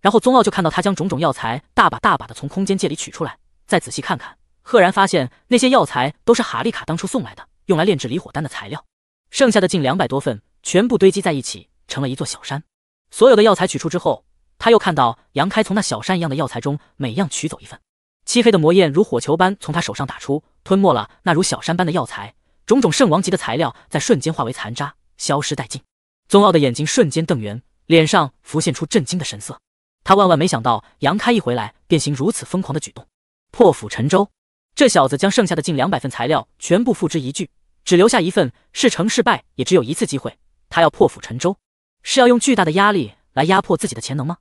然后宗傲就看到他将种种药材大把大把的从空间界里取出来，再仔细看看，赫然发现那些药材都是哈利卡当初送来的，用来炼制离火丹的材料。剩下的近两百多份全部堆积在一起，成了一座小山。所有的药材取出之后，他又看到杨开从那小山一样的药材中每样取走一份，漆黑的魔焰如火球般从他手上打出，吞没了那如小山般的药材。种种圣王级的材料在瞬间化为残渣，消失殆尽。宗傲的眼睛瞬间瞪圆，脸上浮现出震惊的神色。他万万没想到，杨开一回来便行如此疯狂的举动，破釜沉舟。这小子将剩下的近两百份材料全部付之一炬，只留下一份。是成是败也只有一次机会，他要破釜沉舟，是要用巨大的压力来压迫自己的潜能吗？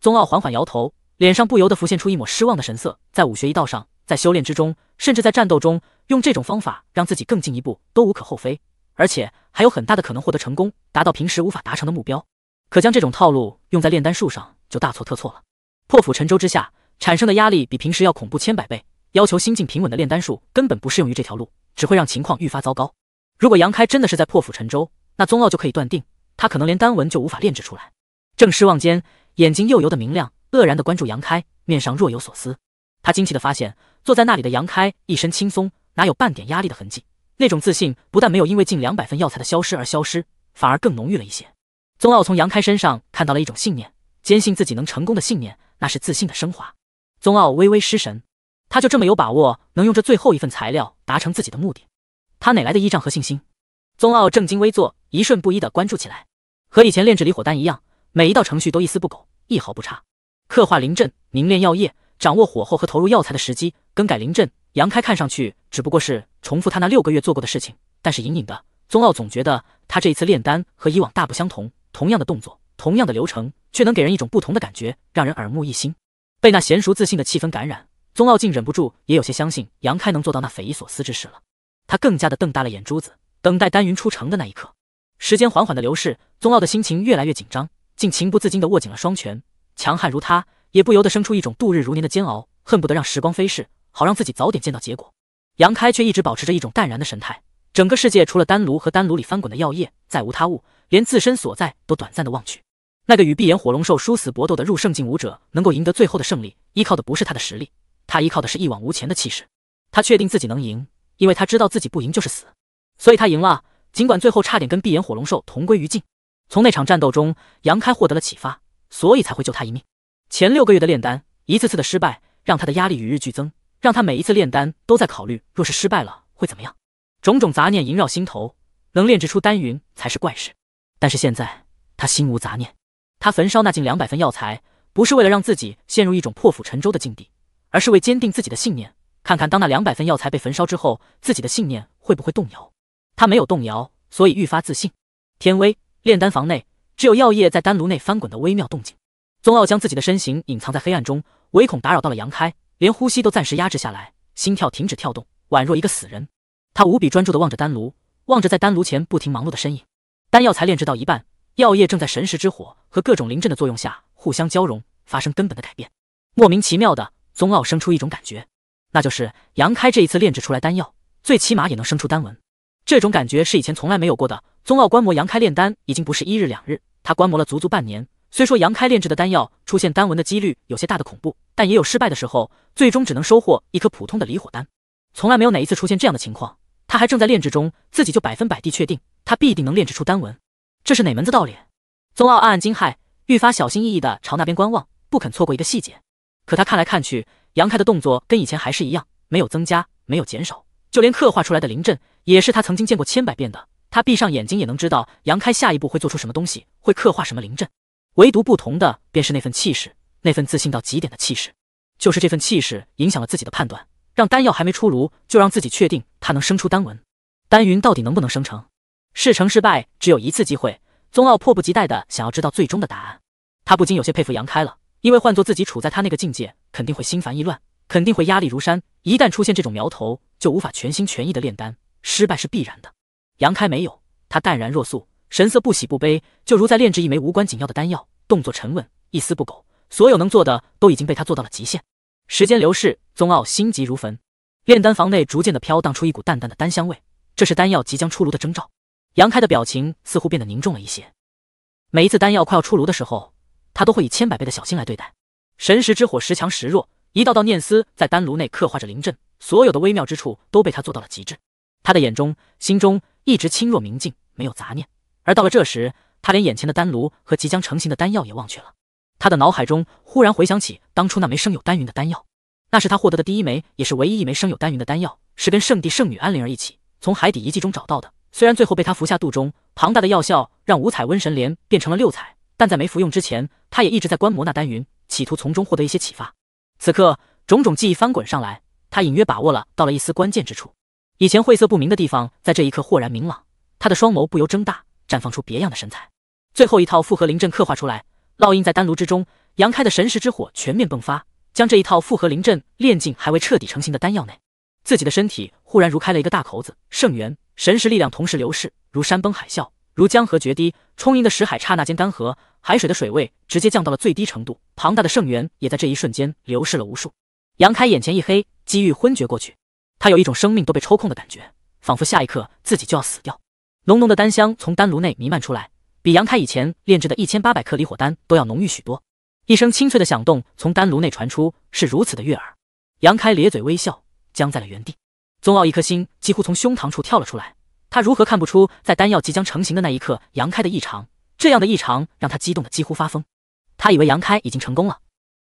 宗傲缓缓摇头，脸上不由得浮现出一抹失望的神色。在武学一道上，在修炼之中，甚至在战斗中，用这种方法让自己更进一步都无可厚非，而且还有很大的可能获得成功，达到平时无法达成的目标。可将这种套路用在炼丹术上。就大错特错了。破釜沉舟之下产生的压力比平时要恐怖千百倍，要求心境平稳的炼丹术根本不适用于这条路，只会让情况愈发糟糕。如果杨开真的是在破釜沉舟，那宗傲就可以断定，他可能连丹纹就无法炼制出来。正失望间，眼睛又油的明亮，愕然的关注杨开，面上若有所思。他惊奇的发现，坐在那里的杨开一身轻松，哪有半点压力的痕迹？那种自信不但没有因为近两百份药材的消失而消失，反而更浓郁了一些。宗傲从杨开身上看到了一种信念。坚信自己能成功的信念，那是自信的升华。宗傲微微失神，他就这么有把握能用这最后一份材料达成自己的目的？他哪来的依仗和信心？宗傲正襟危坐，一瞬不一的关注起来。和以前炼制离火丹一样，每一道程序都一丝不苟，一毫不差。刻画灵阵，凝炼药液，掌握火候和投入药材的时机，更改灵阵。杨开看上去只不过是重复他那六个月做过的事情，但是隐隐的，宗傲总觉得他这一次炼丹和以往大不相同。同样的动作。同样的流程，却能给人一种不同的感觉，让人耳目一新。被那娴熟自信的气氛感染，宗傲竟忍不住也有些相信杨开能做到那匪夷所思之事了。他更加的瞪大了眼珠子，等待丹云出城的那一刻。时间缓缓的流逝，宗傲的心情越来越紧张，竟情不自禁的握紧了双拳。强悍如他，也不由得生出一种度日如年的煎熬，恨不得让时光飞逝，好让自己早点见到结果。杨开却一直保持着一种淡然的神态，整个世界除了丹炉和丹炉里翻滚的药液，再无他物，连自身所在都短暂的忘去。那个与碧眼火龙兽殊死搏斗的入圣境武者能够赢得最后的胜利，依靠的不是他的实力，他依靠的是一往无前的气势。他确定自己能赢，因为他知道自己不赢就是死，所以他赢了。尽管最后差点跟碧眼火龙兽同归于尽。从那场战斗中，杨开获得了启发，所以才会救他一命。前六个月的炼丹，一次次的失败，让他的压力与日俱增，让他每一次炼丹都在考虑，若是失败了会怎么样。种种杂念萦绕心头，能炼制出丹云才是怪事。但是现在，他心无杂念。他焚烧那近两百份药材，不是为了让自己陷入一种破釜沉舟的境地，而是为坚定自己的信念。看看当那两百份药材被焚烧之后，自己的信念会不会动摇。他没有动摇，所以愈发自信。天威炼丹房内，只有药液在丹炉内翻滚的微妙动静。宗傲将自己的身形隐藏在黑暗中，唯恐打扰到了杨开，连呼吸都暂时压制下来，心跳停止跳动，宛若一个死人。他无比专注的望着丹炉，望着在丹炉前不停忙碌的身影。丹药材炼制到一半。药液正在神识之火和各种灵阵的作用下互相交融，发生根本的改变。莫名其妙的，宗傲生出一种感觉，那就是杨开这一次炼制出来丹药，最起码也能生出丹纹。这种感觉是以前从来没有过的。宗傲观摩杨开炼丹已经不是一日两日，他观摩了足足半年。虽说杨开炼制的丹药出现丹纹的几率有些大的恐怖，但也有失败的时候，最终只能收获一颗普通的离火丹。从来没有哪一次出现这样的情况，他还正在炼制中，自己就百分百地确定他必定能炼制出丹纹。这是哪门子道理？宗傲暗暗惊骇，愈发小心翼翼地朝那边观望，不肯错过一个细节。可他看来看去，杨开的动作跟以前还是一样，没有增加，没有减少，就连刻画出来的灵阵也是他曾经见过千百遍的。他闭上眼睛也能知道杨开下一步会做出什么东西，会刻画什么灵阵。唯独不同的便是那份气势，那份自信到极点的气势。就是这份气势影响了自己的判断，让丹药还没出炉就让自己确定它能生出丹纹、丹云，到底能不能生成？事成事败，只有一次机会。宗傲迫不及待的想要知道最终的答案，他不禁有些佩服杨开了，因为换做自己处在他那个境界，肯定会心烦意乱，肯定会压力如山，一旦出现这种苗头，就无法全心全意的炼丹，失败是必然的。杨开没有，他淡然若素，神色不喜不悲，就如在炼制一枚无关紧要的丹药，动作沉稳，一丝不苟，所有能做的都已经被他做到了极限。时间流逝，宗傲心急如焚，炼丹房内逐渐的飘荡出一股淡淡的丹香味，这是丹药即将出炉的征兆。杨开的表情似乎变得凝重了一些。每一次丹药快要出炉的时候，他都会以千百倍的小心来对待。神识之火时强时弱，一道道念思在丹炉内刻画着灵阵，所有的微妙之处都被他做到了极致。他的眼中、心中一直清若明镜，没有杂念。而到了这时，他连眼前的丹炉和即将成型的丹药也忘却了。他的脑海中忽然回想起当初那枚生有丹云的丹药，那是他获得的第一枚，也是唯一一枚生有丹云的丹药，是跟圣地圣女安灵儿一起从海底遗迹中找到的。虽然最后被他服下肚中庞大的药效，让五彩瘟神莲变成了六彩，但在没服用之前，他也一直在观摩那丹云，企图从中获得一些启发。此刻，种种记忆翻滚上来，他隐约把握了到了一丝关键之处。以前晦涩不明的地方，在这一刻豁然明朗。他的双眸不由睁大，绽放出别样的神采。最后一套复合灵阵刻画出来，烙印在丹炉之中。杨开的神识之火全面迸发，将这一套复合灵阵炼进还未彻底成型的丹药内，自己的身体忽然如开了一个大口子，圣元。神识力量同时流逝，如山崩海啸，如江河决堤，充盈的石海刹那间干涸，海水的水位直接降到了最低程度，庞大的圣元也在这一瞬间流逝了无数。杨开眼前一黑，机遇昏厥过去，他有一种生命都被抽空的感觉，仿佛下一刻自己就要死掉。浓浓的丹香从丹炉内弥漫出来，比杨开以前炼制的一千八百克离火丹都要浓郁许多。一声清脆的响动从丹炉内传出，是如此的悦耳。杨开咧嘴微笑，僵在了原地。宗傲一颗心几乎从胸膛处跳了出来，他如何看不出在丹药即将成型的那一刻，杨开的异常？这样的异常让他激动得几乎发疯。他以为杨开已经成功了，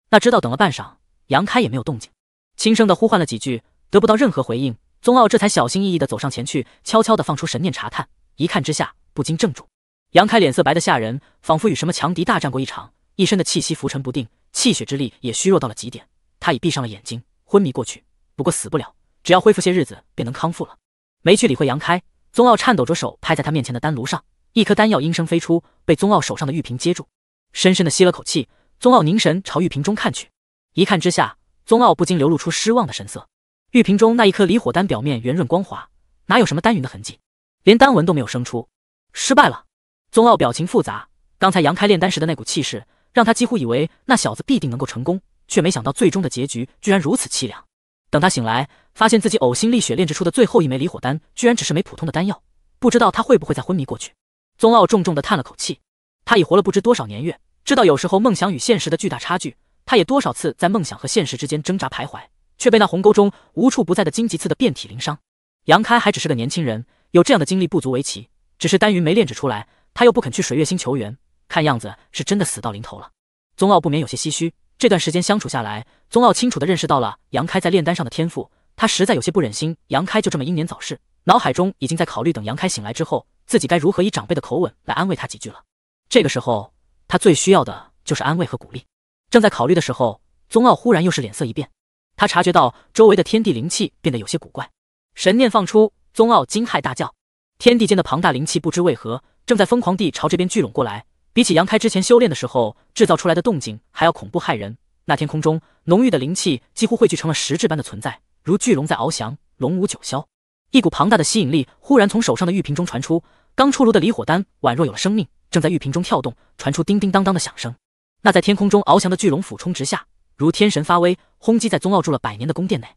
那知道等了半晌，杨开也没有动静。轻声的呼唤了几句，得不到任何回应，宗傲这才小心翼翼的走上前去，悄悄的放出神念查探。一看之下，不禁怔住。杨开脸色白的吓人，仿佛与什么强敌大战过一场，一身的气息浮沉不定，气血之力也虚弱到了极点。他已闭上了眼睛，昏迷过去，不过死不了。只要恢复些日子，便能康复了。没去理会杨开，宗傲颤抖着手拍在他面前的丹炉上，一颗丹药应声飞出，被宗傲手上的玉瓶接住。深深的吸了口气，宗傲凝神朝玉瓶中看去，一看之下，宗傲不禁流露出失望的神色。玉瓶中那一颗离火丹表面圆润光滑，哪有什么丹云的痕迹，连丹纹都没有生出，失败了。宗傲表情复杂，刚才杨开炼丹时的那股气势，让他几乎以为那小子必定能够成功，却没想到最终的结局居然如此凄凉。等他醒来。发现自己呕心沥血炼制出的最后一枚离火丹，居然只是枚普通的丹药，不知道他会不会再昏迷过去。宗傲重重地叹了口气，他已活了不知多少年月，知道有时候梦想与现实的巨大差距，他也多少次在梦想和现实之间挣扎徘徊，却被那鸿沟中无处不在的荆棘刺得遍体鳞伤。杨开还只是个年轻人，有这样的经历不足为奇。只是丹云没炼制出来，他又不肯去水月星求援，看样子是真的死到临头了。宗傲不免有些唏嘘。这段时间相处下来，宗傲清楚地认识到了杨开在炼丹上的天赋。他实在有些不忍心，杨开就这么英年早逝。脑海中已经在考虑，等杨开醒来之后，自己该如何以长辈的口吻来安慰他几句了。这个时候，他最需要的就是安慰和鼓励。正在考虑的时候，宗傲忽然又是脸色一变，他察觉到周围的天地灵气变得有些古怪，神念放出，宗傲惊骇大叫。天地间的庞大灵气不知为何，正在疯狂地朝这边聚拢过来，比起杨开之前修炼的时候制造出来的动静还要恐怖骇人。那天空中浓郁的灵气几乎汇聚成了实质般的存在。如巨龙在翱翔，龙舞九霄，一股庞大的吸引力忽然从手上的玉瓶中传出。刚出炉的离火丹宛若有了生命，正在玉瓶中跳动，传出叮叮当当的响声。那在天空中翱翔的巨龙俯冲直下，如天神发威，轰击在宗傲住了百年的宫殿内。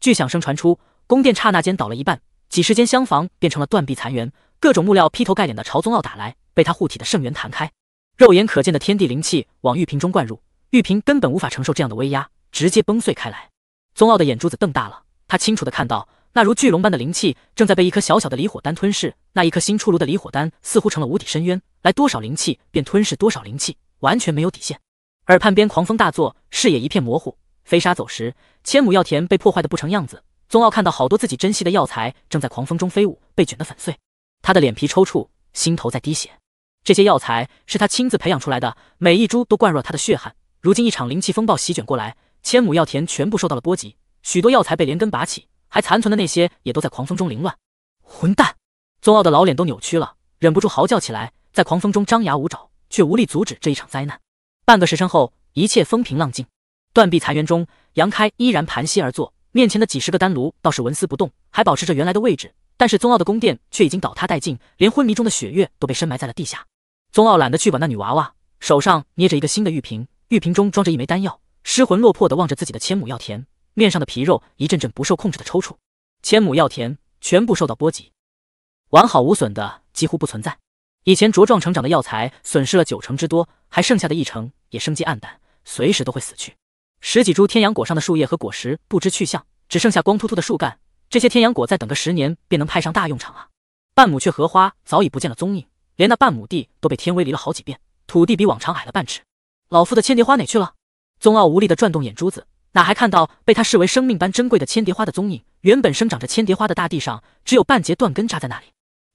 巨响声传出，宫殿刹那间倒了一半，几十间厢房变成了断壁残垣，各种木料劈头盖脸的朝宗傲打来，被他护体的圣元弹开。肉眼可见的天地灵气往玉瓶中灌入，玉瓶根本无法承受这样的威压，直接崩碎开来。宗傲的眼珠子瞪大了，他清楚的看到，那如巨龙般的灵气正在被一颗小小的离火丹吞噬。那一颗新出炉的离火丹似乎成了无底深渊，来多少灵气便吞噬多少灵气，完全没有底线。耳畔边狂风大作，视野一片模糊，飞沙走石，千亩药田被破坏的不成样子。宗傲看到好多自己珍惜的药材正在狂风中飞舞，被卷得粉碎。他的脸皮抽搐，心头在滴血。这些药材是他亲自培养出来的，每一株都灌入了他的血汗，如今一场灵气风暴席卷过来。千亩药田全部受到了波及，许多药材被连根拔起，还残存的那些也都在狂风中凌乱。混蛋！宗傲的老脸都扭曲了，忍不住嚎叫起来，在狂风中张牙舞爪，却无力阻止这一场灾难。半个时辰后，一切风平浪静，断壁残垣中，杨开依然盘膝而坐，面前的几十个丹炉倒是纹丝不动，还保持着原来的位置。但是宗傲的宫殿却已经倒塌殆尽，连昏迷中的雪月都被深埋在了地下。宗傲懒得去管那女娃娃，手上捏着一个新的玉瓶，玉瓶中装着一枚丹药。失魂落魄地望着自己的千亩药田，面上的皮肉一阵阵不受控制的抽搐。千亩药田全部受到波及，完好无损的几乎不存在。以前茁壮成长的药材损失了九成之多，还剩下的一成也生机暗淡，随时都会死去。十几株天阳果上的树叶和果实不知去向，只剩下光秃秃的树干。这些天阳果再等个十年，便能派上大用场啊！半亩却荷花早已不见了踪影，连那半亩地都被天威犁了好几遍，土地比往常矮了半尺。老夫的千蝶花哪去了？宗傲无力地转动眼珠子，哪还看到被他视为生命般珍贵的千蝶花的踪影？原本生长着千蝶花的大地上，只有半截断根扎在那里。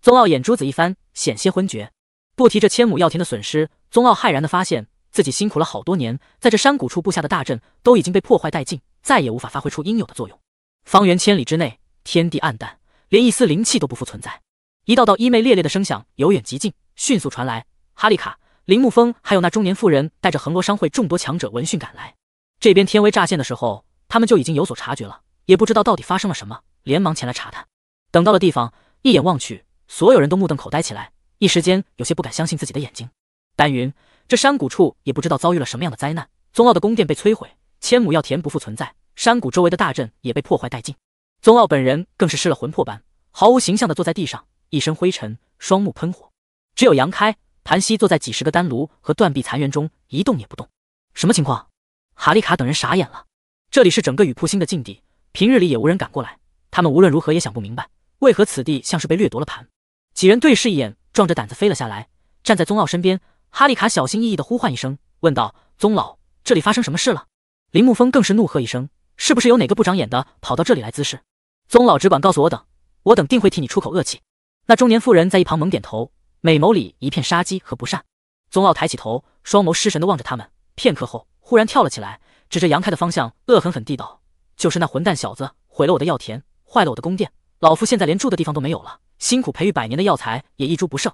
宗傲眼珠子一翻，险些昏厥。不提这千亩药田的损失，宗傲骇然地发现自己辛苦了好多年，在这山谷处布下的大阵，都已经被破坏殆尽，再也无法发挥出应有的作用。方圆千里之内，天地暗淡，连一丝灵气都不复存在。一道道衣袂猎猎的声响由远及近，迅速传来。哈利卡。林沐风还有那中年妇人带着恒罗商会众多强者闻讯赶来。这边天威乍现的时候，他们就已经有所察觉了，也不知道到底发生了什么，连忙前来查探。等到了地方，一眼望去，所有人都目瞪口呆起来，一时间有些不敢相信自己的眼睛。丹云，这山谷处也不知道遭遇了什么样的灾难，宗傲的宫殿被摧毁，千亩药田不复存在，山谷周围的大阵也被破坏殆尽。宗傲本人更是失了魂魄般，毫无形象的坐在地上，一身灰尘，双目喷火。只有杨开。盘膝坐在几十个丹炉和断壁残垣中，一动也不动。什么情况？哈利卡等人傻眼了。这里是整个雨瀑星的禁地，平日里也无人敢过来。他们无论如何也想不明白，为何此地像是被掠夺了盘。几人对视一眼，壮着胆子飞了下来，站在宗奥身边。哈利卡小心翼翼地呼唤一声，问道：“宗老，这里发生什么事了？”林木风更是怒喝一声：“是不是有哪个不长眼的跑到这里来滋事？”宗老只管告诉我等，我等定会替你出口恶气。那中年妇人在一旁猛点头。美眸里一片杀机和不善，宗傲抬起头，双眸失神地望着他们。片刻后，忽然跳了起来，指着杨开的方向，恶狠狠地道：“就是那混蛋小子毁了我的药田，坏了我的宫殿，老夫现在连住的地方都没有了，辛苦培育百年的药材也一株不剩。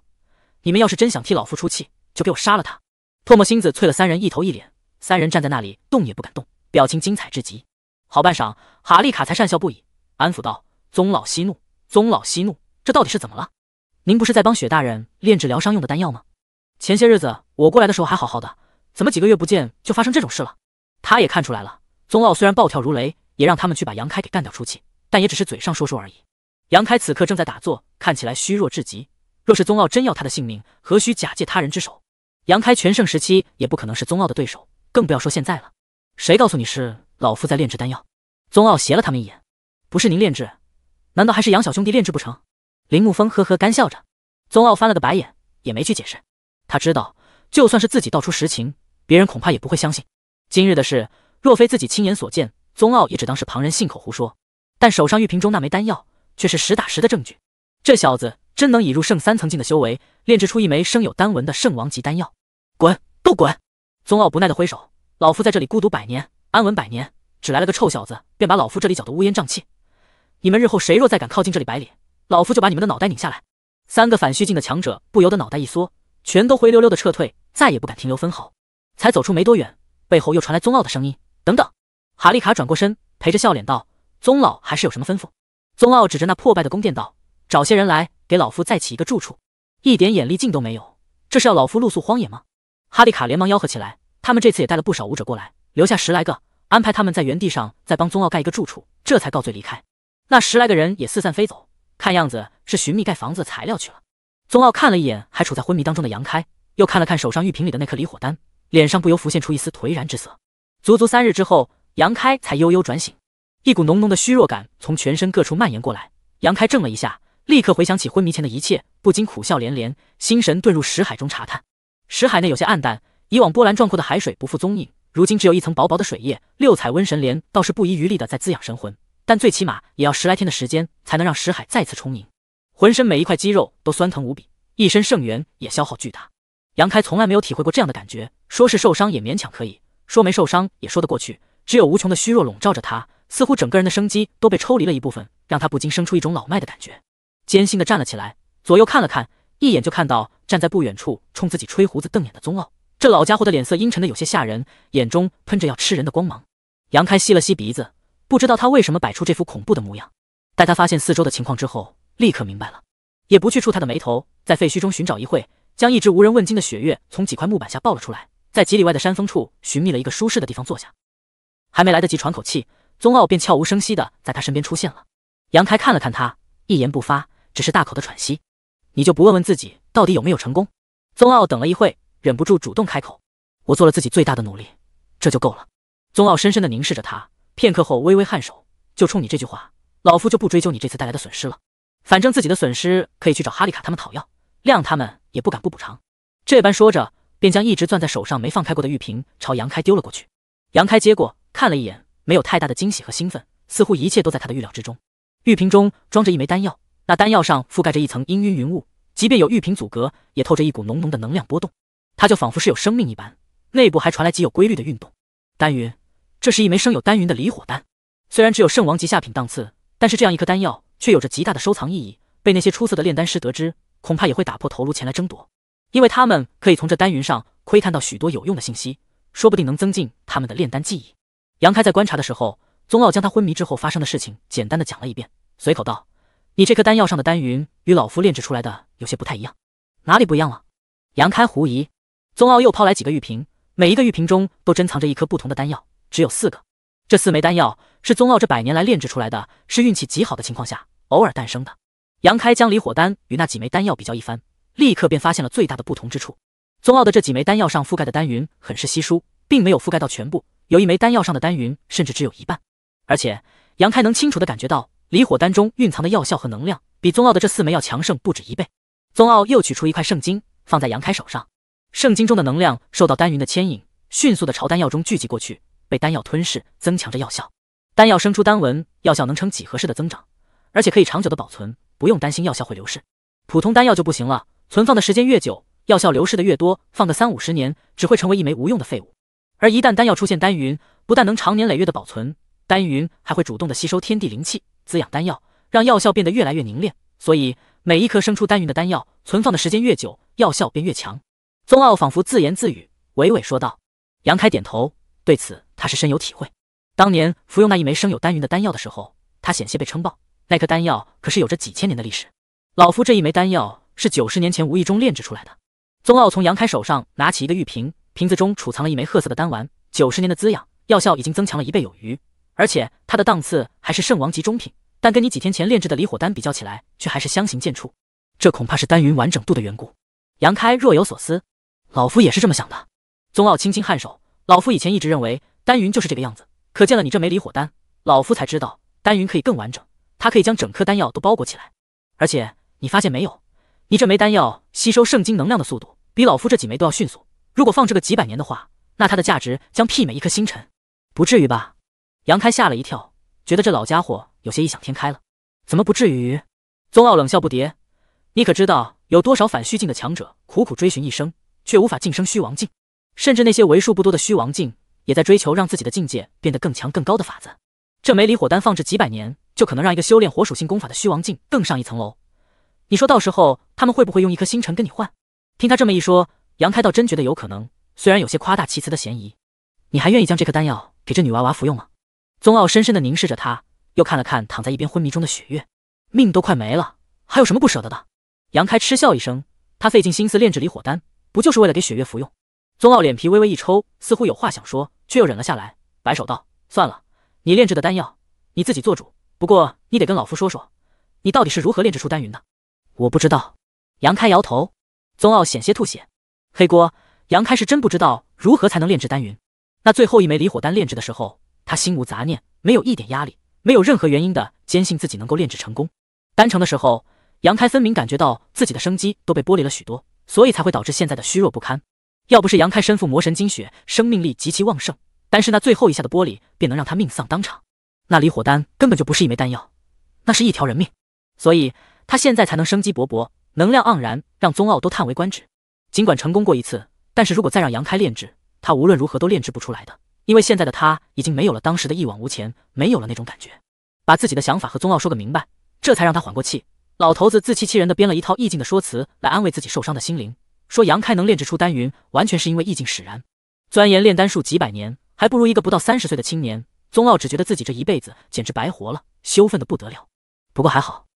你们要是真想替老夫出气，就给我杀了他！”唾沫星子啐了三人一头一脸，三人站在那里动也不敢动，表情精彩至极。好半晌，哈利卡才讪笑不已，安抚道：“宗老息怒，宗老息怒，这到底是怎么了？”您不是在帮雪大人炼制疗伤用的丹药吗？前些日子我过来的时候还好好的，怎么几个月不见就发生这种事了？他也看出来了，宗傲虽然暴跳如雷，也让他们去把杨开给干掉出气，但也只是嘴上说说而已。杨开此刻正在打坐，看起来虚弱至极。若是宗傲真要他的性命，何须假借他人之手？杨开全盛时期也不可能是宗傲的对手，更不要说现在了。谁告诉你是老夫在炼制丹药？宗傲斜了他们一眼，不是您炼制，难道还是杨小兄弟炼制不成？林沐风呵呵干笑着，宗傲翻了个白眼，也没去解释。他知道，就算是自己道出实情，别人恐怕也不会相信。今日的事，若非自己亲眼所见，宗傲也只当是旁人信口胡说。但手上玉瓶中那枚丹药，却是实打实的证据。这小子真能以入圣三层境的修为，炼制出一枚生有丹纹的圣王级丹药？滚，都滚！宗傲不耐的挥手，老夫在这里孤独百年，安稳百年，只来了个臭小子，便把老夫这里搅得乌烟瘴气。你们日后谁若再敢靠近这里百里？老夫就把你们的脑袋拧下来！三个反虚境的强者不由得脑袋一缩，全都灰溜溜的撤退，再也不敢停留分毫。才走出没多远，背后又传来宗傲的声音：“等等！”哈利卡转过身，陪着笑脸道：“宗老，还是有什么吩咐？”宗傲指着那破败的宫殿道：“找些人来，给老夫再起一个住处。一点眼力劲都没有，这是要老夫露宿荒野吗？”哈利卡连忙吆喝起来：“他们这次也带了不少武者过来，留下十来个，安排他们在原地上再帮宗傲盖一个住处，这才告罪离开。那十来个人也四散飞走。”看样子是寻觅盖房子的材料去了。宗傲看了一眼还处在昏迷当中的杨开，又看了看手上玉瓶里的那颗离火丹，脸上不由浮现出一丝颓然之色。足足三日之后，杨开才悠悠转醒，一股浓浓的虚弱感从全身各处蔓延过来。杨开怔了一下，立刻回想起昏迷前的一切，不禁苦笑连连。心神遁入石海中查探，石海内有些暗淡，以往波澜壮阔的海水不复踪影，如今只有一层薄薄的水液。六彩温神莲倒是不遗余力的在滋养神魂。但最起码也要十来天的时间，才能让石海再次充盈。浑身每一块肌肉都酸疼无比，一身圣元也消耗巨大。杨开从来没有体会过这样的感觉，说是受伤也勉强可以说没受伤也说得过去，只有无穷的虚弱笼罩着他，似乎整个人的生机都被抽离了一部分，让他不禁生出一种老迈的感觉。艰辛地站了起来，左右看了看，一眼就看到站在不远处冲自己吹胡子瞪眼的宗傲。这老家伙的脸色阴沉的有些吓人，眼中喷着要吃人的光芒。杨开吸了吸鼻子。不知道他为什么摆出这副恐怖的模样。待他发现四周的情况之后，立刻明白了，也不去触他的眉头，在废墟中寻找一会，将一只无人问津的雪月从几块木板下抱了出来，在几里外的山峰处寻觅了一个舒适的地方坐下。还没来得及喘口气，宗傲便悄无声息的在他身边出现了。杨开看了看他，一言不发，只是大口的喘息。你就不问问自己，到底有没有成功？宗傲等了一会，忍不住主动开口：“我做了自己最大的努力，这就够了。”宗傲深深的凝视着他。片刻后，微微颔首，就冲你这句话，老夫就不追究你这次带来的损失了。反正自己的损失可以去找哈利卡他们讨要，谅他们也不敢不补偿。这般说着，便将一直攥在手上没放开过的玉瓶朝杨开丢了过去。杨开接过，看了一眼，没有太大的惊喜和兴奋，似乎一切都在他的预料之中。玉瓶中装着一枚丹药，那丹药上覆盖着一层氤氲云雾，即便有玉瓶阻隔，也透着一股浓浓的能量波动。它就仿佛是有生命一般，内部还传来极有规律的运动。丹云。这是一枚生有丹云的离火丹，虽然只有圣王级下品档次，但是这样一颗丹药却有着极大的收藏意义。被那些出色的炼丹师得知，恐怕也会打破头颅前来争夺，因为他们可以从这丹云上窥探到许多有用的信息，说不定能增进他们的炼丹技艺。杨开在观察的时候，宗傲将他昏迷之后发生的事情简单的讲了一遍，随口道：“你这颗丹药上的丹云与老夫炼制出来的有些不太一样，哪里不一样了？”杨开狐疑，宗傲又抛来几个玉瓶，每一个玉瓶中都珍藏着一颗不同的丹药。只有四个，这四枚丹药是宗奥这百年来炼制出来的，是运气极好的情况下偶尔诞生的。杨开将离火丹与那几枚丹药比较一番，立刻便发现了最大的不同之处。宗奥的这几枚丹药上覆盖的丹云很是稀疏，并没有覆盖到全部，有一枚丹药上的丹云甚至只有一半。而且杨开能清楚的感觉到，离火丹中蕴藏的药效和能量比宗奥的这四枚要强盛不止一倍。宗奥又取出一块圣经，放在杨开手上，圣经中的能量受到丹云的牵引，迅速的朝丹药中聚集过去。被丹药吞噬，增强着药效。丹药生出丹纹，药效能成几何式的增长，而且可以长久的保存，不用担心药效会流失。普通丹药就不行了，存放的时间越久，药效流失的越多，放个三五十年，只会成为一枚无用的废物。而一旦丹药出现丹云，不但能长年累月的保存，丹云还会主动的吸收天地灵气，滋养丹药，让药效变得越来越凝练。所以，每一颗生出丹云的丹药，存放的时间越久，药效便越强。宗傲仿佛自言自语，娓娓说道。杨开点头，对此。他是深有体会，当年服用那一枚生有丹云的丹药的时候，他险些被撑爆。那颗丹药可是有着几千年的历史。老夫这一枚丹药是九十年前无意中炼制出来的。宗傲从杨开手上拿起一个玉瓶，瓶子中储藏了一枚褐色的丹丸。九十年的滋养，药效已经增强了一倍有余，而且它的档次还是圣王级中品。但跟你几天前炼制的离火丹比较起来，却还是相形见绌。这恐怕是丹云完整度的缘故。杨开若有所思，老夫也是这么想的。宗傲轻轻颔首，老夫以前一直认为。丹云就是这个样子，可见了你这枚离火丹，老夫才知道丹云可以更完整。它可以将整颗丹药都包裹起来。而且你发现没有，你这枚丹药吸收圣经能量的速度比老夫这几枚都要迅速。如果放置个几百年的话，那它的价值将媲美一颗星辰，不至于吧？杨开吓了一跳，觉得这老家伙有些异想天开了。怎么不至于？宗傲冷笑不迭。你可知道有多少反虚境的强者苦苦追寻一生，却无法晋升虚王境？甚至那些为数不多的虚王境。也在追求让自己的境界变得更强更高的法子。这枚离火丹放置几百年，就可能让一个修炼火属性功法的虚王境更上一层楼。你说到时候他们会不会用一颗星辰跟你换？听他这么一说，杨开道真觉得有可能，虽然有些夸大其词的嫌疑。你还愿意将这颗丹药给这女娃娃服用吗？宗傲深深的凝视着他，又看了看躺在一边昏迷中的雪月，命都快没了，还有什么不舍得的？杨开嗤笑一声，他费尽心思炼制离火丹，不就是为了给雪月服用？宗傲脸皮微微一抽，似乎有话想说，却又忍了下来，摆手道：“算了，你炼制的丹药你自己做主。不过你得跟老夫说说，你到底是如何炼制出丹云的。”“我不知道。”杨开摇头。宗傲险些吐血，黑锅！杨开是真不知道如何才能炼制丹云。那最后一枚离火丹炼制的时候，他心无杂念，没有一点压力，没有任何原因的坚信自己能够炼制成功。丹成的时候，杨开分明感觉到自己的生机都被剥离了许多，所以才会导致现在的虚弱不堪。要不是杨开身负魔神精血，生命力极其旺盛，单是那最后一下的剥离，便能让他命丧当场。那离火丹根本就不是一枚丹药，那是一条人命。所以他现在才能生机勃勃，能量盎然，让宗傲都叹为观止。尽管成功过一次，但是如果再让杨开炼制，他无论如何都炼制不出来的。因为现在的他已经没有了当时的一往无前，没有了那种感觉。把自己的想法和宗傲说个明白，这才让他缓过气。老头子自欺欺人的编了一套意境的说辞，来安慰自己受伤的心灵。说杨开能炼制出丹云，完全是因为意境使然。钻研炼丹术几百年，还不如一个不到三十岁的青年。宗傲只觉得自己这一辈子简直白活了，羞愤的不得了。不过还好，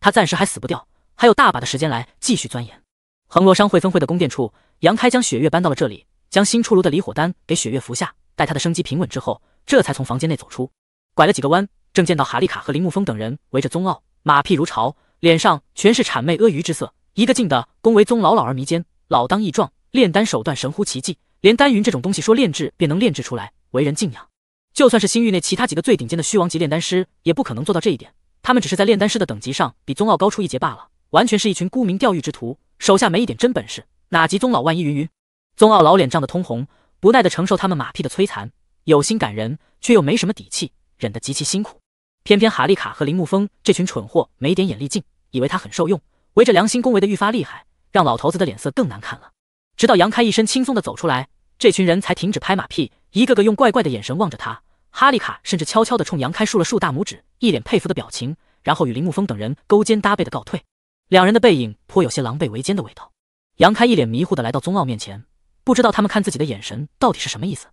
他暂时还死不掉，还有大把的时间来继续钻研。恒罗商会分会的宫殿处，杨开将雪月搬到了这里，将新出炉的离火丹给雪月服下，待他的生机平稳之后，这才从房间内走出，拐了几个弯，正见到哈利卡和林木风等人围着宗傲，马屁如潮，脸上全是谄媚阿谀之色。一个劲的恭维宗老老而弥坚，老当益壮，炼丹手段神乎其技，连丹云这种东西说炼制便能炼制出来，为人敬仰。就算是星域内其他几个最顶尖的虚王级炼丹师，也不可能做到这一点。他们只是在炼丹师的等级上比宗傲高出一截罢了，完全是一群沽名钓誉之徒，手下没一点真本事，哪及宗老万一云云？宗傲老脸涨得通红，不耐的承受他们马屁的摧残，有心感人，却又没什么底气，忍得极其辛苦。偏偏哈利卡和林木风这群蠢货没点眼力劲，以为他很受用。围着良心恭维的愈发厉害，让老头子的脸色更难看了。直到杨开一身轻松的走出来，这群人才停止拍马屁，一个个用怪怪的眼神望着他。哈利卡甚至悄悄地冲杨开竖了竖大拇指，一脸佩服的表情，然后与林沐风等人勾肩搭背的告退。两人的背影颇有些狼狈为奸的味道。杨开一脸迷糊的来到宗傲面前，不知道他们看自己的眼神到底是什么意思。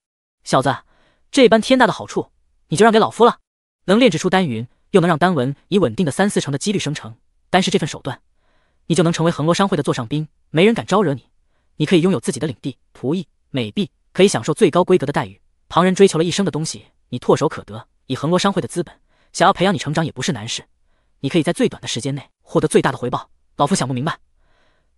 小子，这般天大的好处，你就让给老夫了。能炼制出丹云，又能让丹纹以稳定的三四成的几率生成，单是这份手段。你就能成为横罗商会的座上宾，没人敢招惹你。你可以拥有自己的领地、仆役、美婢，可以享受最高规格的待遇。旁人追求了一生的东西，你唾手可得。以横罗商会的资本，想要培养你成长也不是难事。你可以在最短的时间内获得最大的回报。老夫想不明白，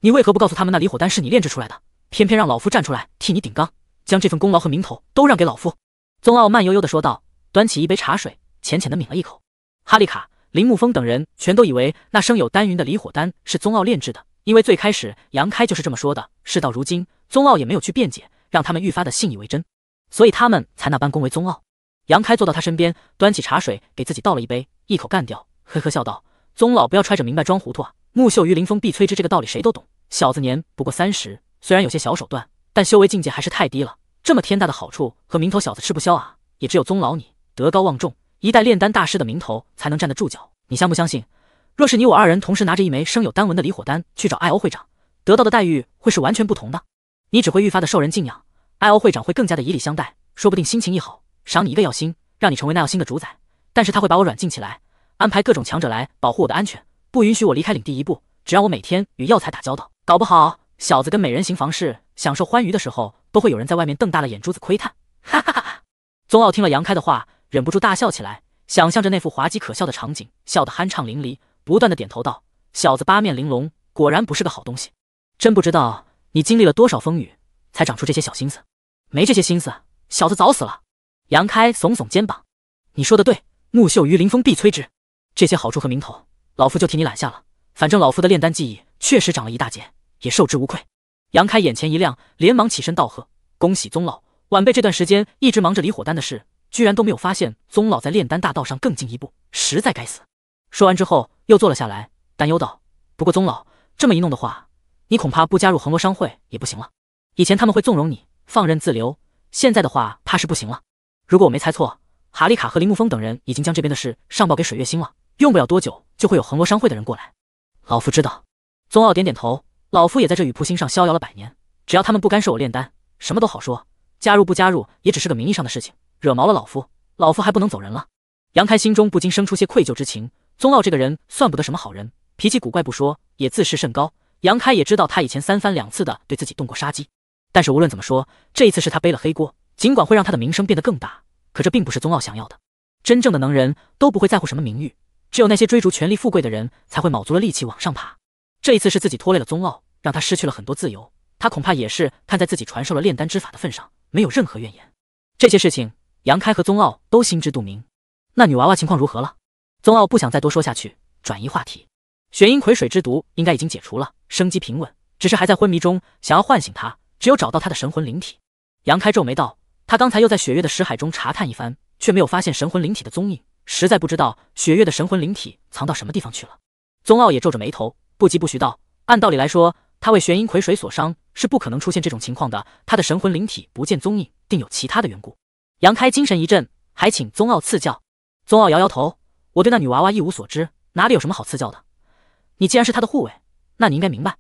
你为何不告诉他们那离火丹是你炼制出来的，偏偏让老夫站出来替你顶缸，将这份功劳和名头都让给老夫？宗傲慢悠悠的说道，端起一杯茶水，浅浅的抿了一口。哈利卡。林沐风等人全都以为那生有丹云的离火丹是宗傲炼制的，因为最开始杨开就是这么说的。事到如今，宗傲也没有去辩解，让他们愈发的信以为真，所以他们才那般恭维宗傲。杨开坐到他身边，端起茶水给自己倒了一杯，一口干掉，呵呵笑道：“宗老，不要揣着明白装糊涂啊！木秀于林，风必摧之，这个道理谁都懂。小子年不过三十，虽然有些小手段，但修为境界还是太低了。这么天大的好处和名头，小子吃不消啊！也只有宗老你德高望重。”一代炼丹大师的名头才能站得住脚。你相不相信，若是你我二人同时拿着一枚生有丹纹的离火丹去找艾欧会长，得到的待遇会是完全不同的。你只会愈发的受人敬仰，艾欧会长会更加的以礼相待。说不定心情一好，赏你一个药星，让你成为那药星的主宰。但是他会把我软禁起来，安排各种强者来保护我的安全，不允许我离开领地一步。只要我每天与药材打交道，搞不好小子跟美人行房事，享受欢愉的时候，都会有人在外面瞪大了眼珠子窥探。哈哈哈！宗傲听了杨开的话。忍不住大笑起来，想象着那副滑稽可笑的场景，笑得酣畅淋漓，不断的点头道：“小子八面玲珑，果然不是个好东西。真不知道你经历了多少风雨，才长出这些小心思。没这些心思，小子早死了。”杨开耸耸肩膀：“你说的对，木秀于林，风必摧之。这些好处和名头，老夫就替你揽下了。反正老夫的炼丹技艺确实长了一大截，也受之无愧。”杨开眼前一亮，连忙起身道贺：“恭喜宗老，晚辈这段时间一直忙着离火丹的事。”居然都没有发现宗老在炼丹大道上更进一步，实在该死！说完之后，又坐了下来，担忧道：“不过宗老这么一弄的话，你恐怕不加入恒罗商会也不行了。以前他们会纵容你，放任自流，现在的话，怕是不行了。如果我没猜错，哈利卡和林沐风等人已经将这边的事上报给水月星了，用不了多久就会有恒罗商会的人过来。”老夫知道，宗傲点点头：“老夫也在这雨瀑星上逍遥了百年，只要他们不干涉我炼丹，什么都好说。加入不加入，也只是个名义上的事情。”惹毛了老夫，老夫还不能走人了。杨开心中不禁生出些愧疚之情。宗傲这个人算不得什么好人，脾气古怪不说，也自视甚高。杨开也知道他以前三番两次的对自己动过杀机，但是无论怎么说，这一次是他背了黑锅。尽管会让他的名声变得更大，可这并不是宗傲想要的。真正的能人都不会在乎什么名誉，只有那些追逐权力富贵的人才会卯足了力气往上爬。这一次是自己拖累了宗傲，让他失去了很多自由。他恐怕也是看在自己传授了炼丹之法的份上，没有任何怨言。这些事情。杨开和宗傲都心知肚明，那女娃娃情况如何了？宗傲不想再多说下去，转移话题。玄阴葵水之毒应该已经解除了，生机平稳，只是还在昏迷中。想要唤醒她，只有找到她的神魂灵体。杨开皱眉道：“他刚才又在雪月的识海中查探一番，却没有发现神魂灵体的踪影，实在不知道雪月的神魂灵体藏到什么地方去了。”宗傲也皱着眉头，不急不徐道：“按道理来说，他为玄阴葵水所伤，是不可能出现这种情况的。他的神魂灵体不见踪影，定有其他的缘故。”杨开精神一振，还请宗傲赐教。宗傲摇摇头，我对那女娃娃一无所知，哪里有什么好赐教的？你既然是她的护卫，那你应该明白，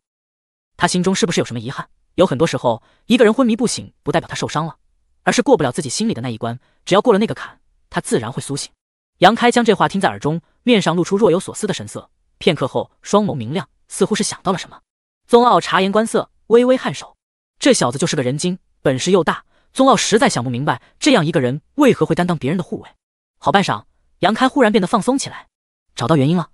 她心中是不是有什么遗憾？有很多时候，一个人昏迷不醒，不代表他受伤了，而是过不了自己心里的那一关。只要过了那个坎，他自然会苏醒。杨开将这话听在耳中，面上露出若有所思的神色。片刻后，双眸明亮，似乎是想到了什么。宗傲察言观色，微微颔首，这小子就是个人精，本事又大。宗傲实在想不明白，这样一个人为何会担当别人的护卫。好半晌，杨开忽然变得放松起来，找到原因了。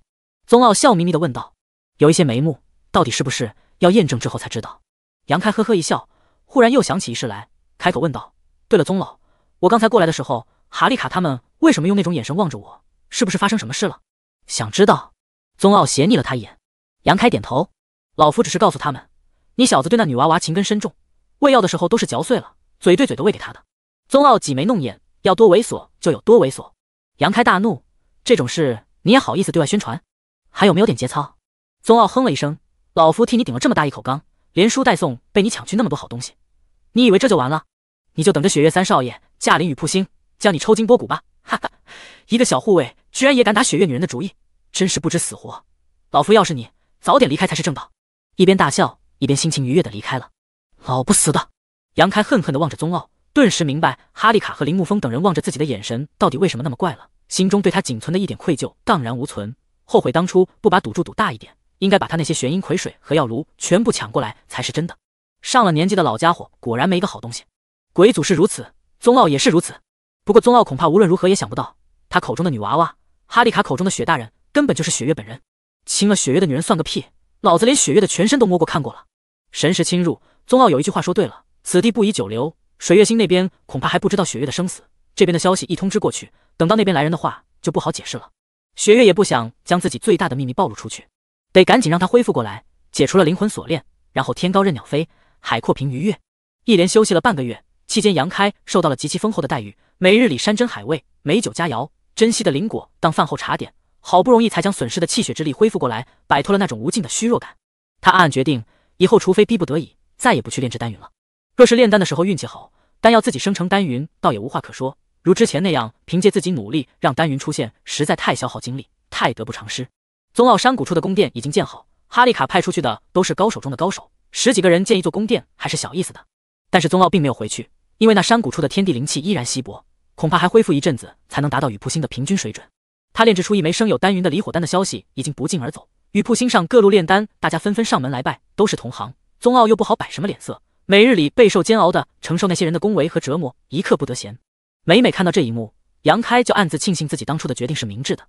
宗傲笑眯眯地问道：“有一些眉目，到底是不是要验证之后才知道？”杨开呵呵一笑，忽然又想起一事来，开口问道：“对了，宗老，我刚才过来的时候，哈利卡他们为什么用那种眼神望着我？是不是发生什么事了？想知道？”宗傲斜睨了他一眼。杨开点头：“老夫只是告诉他们，你小子对那女娃娃情根深重，喂药的时候都是嚼碎了。”嘴对嘴的喂给他的，宗傲挤眉弄眼，要多猥琐就有多猥琐。杨开大怒，这种事你也好意思对外宣传？还有没有点节操？宗傲哼了一声，老夫替你顶了这么大一口缸，连输带送，被你抢去那么多好东西，你以为这就完了？你就等着雪月三少爷驾临雨瀑星，将你抽筋剥骨吧！哈哈，一个小护卫居然也敢打雪月女人的主意，真是不知死活。老夫要是你，早点离开才是正道。一边大笑，一边心情愉悦的离开了。老不死的！杨开恨恨地望着宗傲，顿时明白哈利卡和林沐风等人望着自己的眼神到底为什么那么怪了。心中对他仅存的一点愧疚荡然无存，后悔当初不把赌注赌大一点，应该把他那些玄阴葵水和药炉全部抢过来才是真的。上了年纪的老家伙果然没一个好东西，鬼祖是如此，宗傲也是如此。不过宗傲恐怕无论如何也想不到，他口中的女娃娃，哈利卡口中的雪大人，根本就是雪月本人。亲了雪月的女人算个屁，老子连雪月的全身都摸过看过了。神识侵入，宗傲有一句话说对了。此地不宜久留，水月星那边恐怕还不知道雪月的生死。这边的消息一通知过去，等到那边来人的话，就不好解释了。雪月也不想将自己最大的秘密暴露出去，得赶紧让他恢复过来，解除了灵魂锁链。然后天高任鸟飞，海阔凭鱼跃。一连休息了半个月，期间杨开受到了极其丰厚的待遇，每日里山珍海味、美酒佳肴、珍惜的灵果当饭后茶点，好不容易才将损失的气血之力恢复过来，摆脱了那种无尽的虚弱感。他暗暗决定，以后除非逼不得已，再也不去炼制丹云了。若是炼丹的时候运气好，丹药自己生成丹云，倒也无话可说。如之前那样，凭借自己努力让丹云出现，实在太消耗精力，太得不偿失。宗奥山谷处的宫殿已经建好，哈利卡派出去的都是高手中的高手，十几个人建一座宫殿还是小意思的。但是宗奥并没有回去，因为那山谷处的天地灵气依然稀薄，恐怕还恢复一阵子才能达到雨瀑星的平均水准。他炼制出一枚生有丹云的离火丹的消息已经不胫而走，雨瀑星上各路炼丹，大家纷纷上门来拜，都是同行，宗奥又不好摆什么脸色。每日里备受煎熬的承受那些人的恭维和折磨，一刻不得闲。每每看到这一幕，杨开就暗自庆幸自己当初的决定是明智的。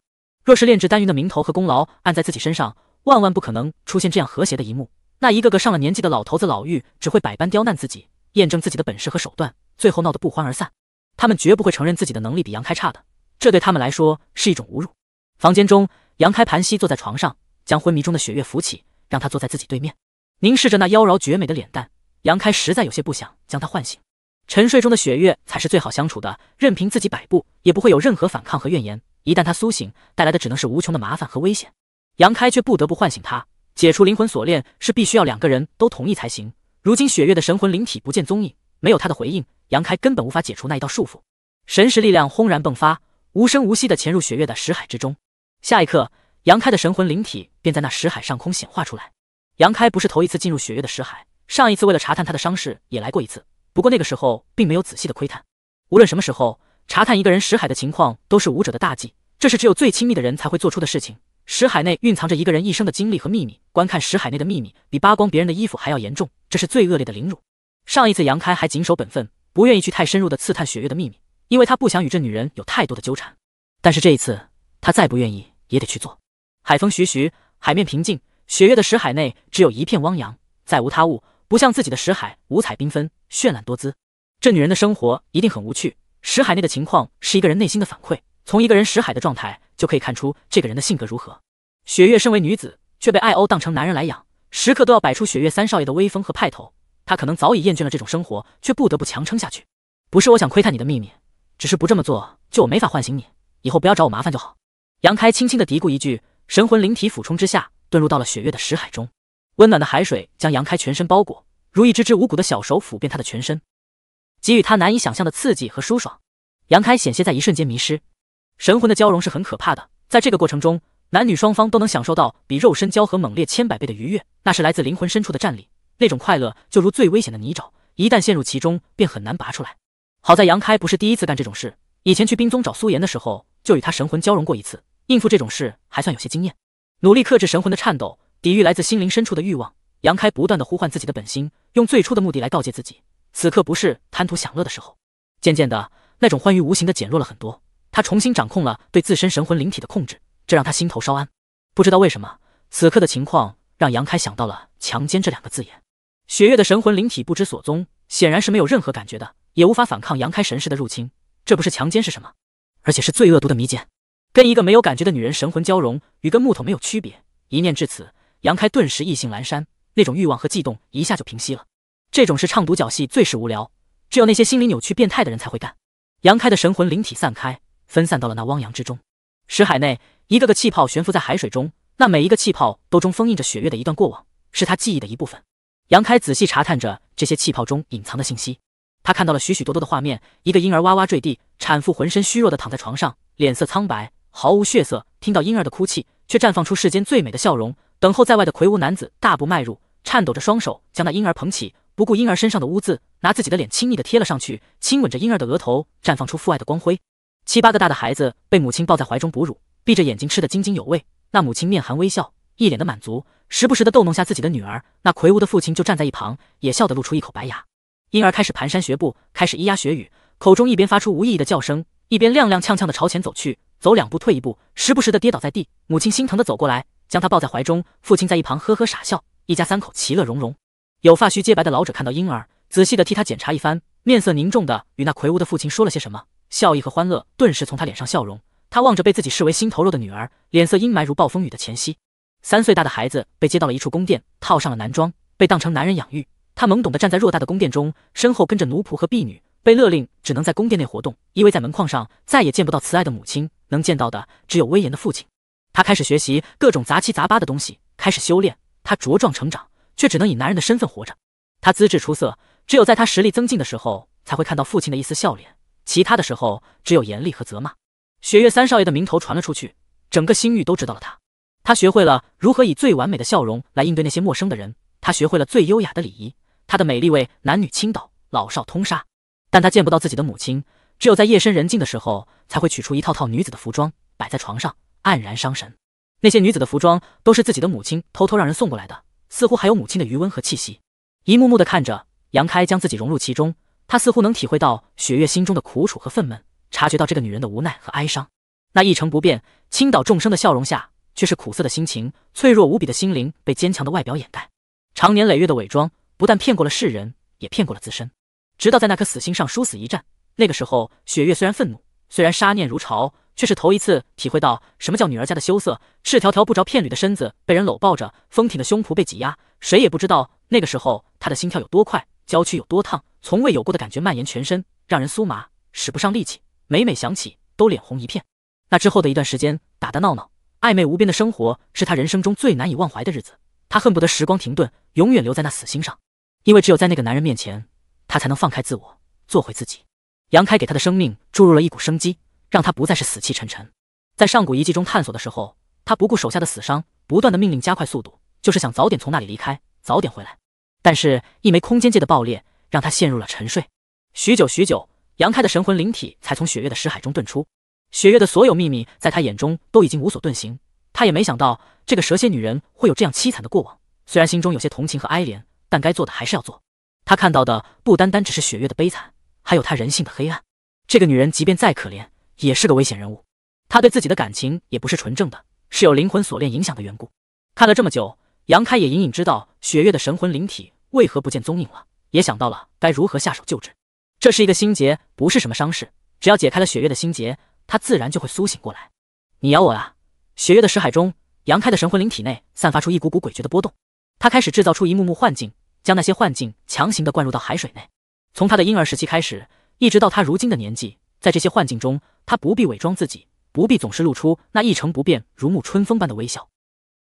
若是炼制丹云的名头和功劳按在自己身上，万万不可能出现这样和谐的一幕。那一个个上了年纪的老头子老妪只会百般刁难自己，验证自己的本事和手段，最后闹得不欢而散。他们绝不会承认自己的能力比杨开差的，这对他们来说是一种侮辱。房间中，杨开盘膝坐在床上，将昏迷中的雪月扶起，让他坐在自己对面，凝视着那妖娆绝美的脸蛋。杨开实在有些不想将他唤醒，沉睡中的雪月才是最好相处的，任凭自己摆布也不会有任何反抗和怨言。一旦他苏醒，带来的只能是无穷的麻烦和危险。杨开却不得不唤醒他，解除灵魂锁链是必须要两个人都同意才行。如今雪月的神魂灵体不见踪影，没有他的回应，杨开根本无法解除那一道束缚。神识力量轰然迸发，无声无息的潜入雪月的识海之中。下一刻，杨开的神魂灵体便在那识海上空显化出来。杨开不是头一次进入雪月的识海。上一次为了查探他的伤势也来过一次，不过那个时候并没有仔细的窥探。无论什么时候查探一个人识海的情况都是武者的大忌，这是只有最亲密的人才会做出的事情。识海内蕴藏着一个人一生的经历和秘密，观看识海内的秘密比扒光别人的衣服还要严重，这是最恶劣的凌辱。上一次杨开还谨守本分，不愿意去太深入的刺探雪月的秘密，因为他不想与这女人有太多的纠缠。但是这一次他再不愿意也得去做。海风徐徐，海面平静，雪月的识海内只有一片汪洋，再无他物。不像自己的识海五彩缤纷、绚烂多姿，这女人的生活一定很无趣。识海内的情况是一个人内心的反馈，从一个人识海的状态就可以看出这个人的性格如何。雪月身为女子，却被艾欧当成男人来养，时刻都要摆出雪月三少爷的威风和派头。她可能早已厌倦了这种生活，却不得不强撑下去。不是我想窥探你的秘密，只是不这么做就我没法唤醒你。以后不要找我麻烦就好。杨开轻轻的嘀咕一句，神魂灵体俯冲之下，遁入到了雪月的识海中。温暖的海水将杨开全身包裹，如一只只无骨的小手抚遍他的全身，给予他难以想象的刺激和舒爽。杨开险些在一瞬间迷失。神魂的交融是很可怕的，在这个过程中，男女双方都能享受到比肉身交合猛烈千百倍的愉悦，那是来自灵魂深处的战力。那种快乐就如最危险的泥沼，一旦陷入其中，便很难拔出来。好在杨开不是第一次干这种事，以前去冰宗找苏岩的时候，就与他神魂交融过一次，应付这种事还算有些经验。努力克制神魂的颤抖。抵御来自心灵深处的欲望，杨开不断的呼唤自己的本心，用最初的目的来告诫自己，此刻不是贪图享乐的时候。渐渐的，那种欢愉无形的减弱了很多，他重新掌控了对自身神魂灵体的控制，这让他心头稍安。不知道为什么，此刻的情况让杨开想到了“强奸”这两个字眼。雪月的神魂灵体不知所踪，显然是没有任何感觉的，也无法反抗杨开神识的入侵。这不是强奸是什么？而且是最恶毒的迷奸，跟一个没有感觉的女人神魂交融，与跟木头没有区别。一念至此。杨开顿时意兴阑珊，那种欲望和悸动一下就平息了。这种事唱独角戏最是无聊，只有那些心理扭曲变态的人才会干。杨开的神魂灵体散开，分散到了那汪洋之中。识海内，一个个气泡悬浮在海水中，那每一个气泡都中封印着雪月的一段过往，是他记忆的一部分。杨开仔细查探着这些气泡中隐藏的信息，他看到了许许多多的画面：一个婴儿哇哇坠地，产妇浑身虚弱的躺在床上，脸色苍白，毫无血色；听到婴儿的哭泣，却绽放出世间最美的笑容。等候在外的魁梧男子大步迈入，颤抖着双手将那婴儿捧起，不顾婴儿身上的污渍，拿自己的脸亲密的贴了上去，亲吻着婴儿的额头，绽放出父爱的光辉。七八个大的孩子被母亲抱在怀中哺乳，闭着眼睛吃得津津有味。那母亲面含微笑，一脸的满足，时不时的逗弄下自己的女儿。那魁梧的父亲就站在一旁，也笑得露出一口白牙。婴儿开始蹒跚学步，开始咿呀学语，口中一边发出无意义的叫声，一边踉踉跄跄的朝前走去，走两步退一步，时不时的跌倒在地。母亲心疼的走过来。将他抱在怀中，父亲在一旁呵呵傻笑，一家三口其乐融融。有发须皆白的老者看到婴儿，仔细的替他检查一番，面色凝重的与那魁梧的父亲说了些什么，笑意和欢乐顿时从他脸上消融。他望着被自己视为心头肉的女儿，脸色阴霾如暴风雨的前夕。三岁大的孩子被接到了一处宫殿，套上了男装，被当成男人养育。他懵懂的站在偌大的宫殿中，身后跟着奴仆和婢女，被勒令只能在宫殿内活动，依偎在门框上，再也见不到慈爱的母亲，能见到的只有威严的父亲。他开始学习各种杂七杂八的东西，开始修炼。他茁壮成长，却只能以男人的身份活着。他资质出色，只有在他实力增进的时候，才会看到父亲的一丝笑脸；其他的时候，只有严厉和责骂。雪月三少爷的名头传了出去，整个星域都知道了他。他学会了如何以最完美的笑容来应对那些陌生的人，他学会了最优雅的礼仪。他的美丽为男女倾倒，老少通杀。但他见不到自己的母亲，只有在夜深人静的时候，才会取出一套套女子的服装，摆在床上。黯然伤神，那些女子的服装都是自己的母亲偷偷让人送过来的，似乎还有母亲的余温和气息。一幕幕的看着，杨开将自己融入其中，他似乎能体会到雪月心中的苦楚和愤懑，察觉到这个女人的无奈和哀伤。那一成不变、倾倒众生的笑容下，却是苦涩的心情，脆弱无比的心灵被坚强的外表掩盖。长年累月的伪装，不但骗过了世人，也骗过了自身。直到在那颗死心上殊死一战，那个时候，雪月虽然愤怒，虽然杀念如潮。却是头一次体会到什么叫女儿家的羞涩，赤条条不着片缕的身子被人搂抱着，丰挺的胸脯被挤压，谁也不知道那个时候他的心跳有多快，娇躯有多烫，从未有过的感觉蔓延全身，让人酥麻，使不上力气。每每想起，都脸红一片。那之后的一段时间，打打闹闹、暧昧无边的生活，是他人生中最难以忘怀的日子。他恨不得时光停顿，永远留在那死心上，因为只有在那个男人面前，他才能放开自我，做回自己。杨开给他的生命注入了一股生机。让他不再是死气沉沉。在上古遗迹中探索的时候，他不顾手下的死伤，不断的命令加快速度，就是想早点从那里离开，早点回来。但是，一枚空间界的爆裂，让他陷入了沉睡。许久许久，杨开的神魂灵体才从雪月的识海中遁出。雪月的所有秘密，在他眼中都已经无所遁形。他也没想到这个蛇蝎女人会有这样凄惨的过往。虽然心中有些同情和哀怜，但该做的还是要做。他看到的不单单只是雪月的悲惨，还有她人性的黑暗。这个女人即便再可怜。也是个危险人物，他对自己的感情也不是纯正的，是有灵魂锁链影响的缘故。看了这么久，杨开也隐隐知道雪月的神魂灵体为何不见踪影了，也想到了该如何下手救治。这是一个心结，不是什么伤势，只要解开了雪月的心结，他自然就会苏醒过来。你咬我啊！雪月的识海中，杨开的神魂灵体内散发出一股股诡谲的波动，他开始制造出一幕幕幻境，将那些幻境强行的灌入到海水内。从他的婴儿时期开始，一直到他如今的年纪。在这些幻境中，她不必伪装自己，不必总是露出那一成不变、如沐春风般的微笑，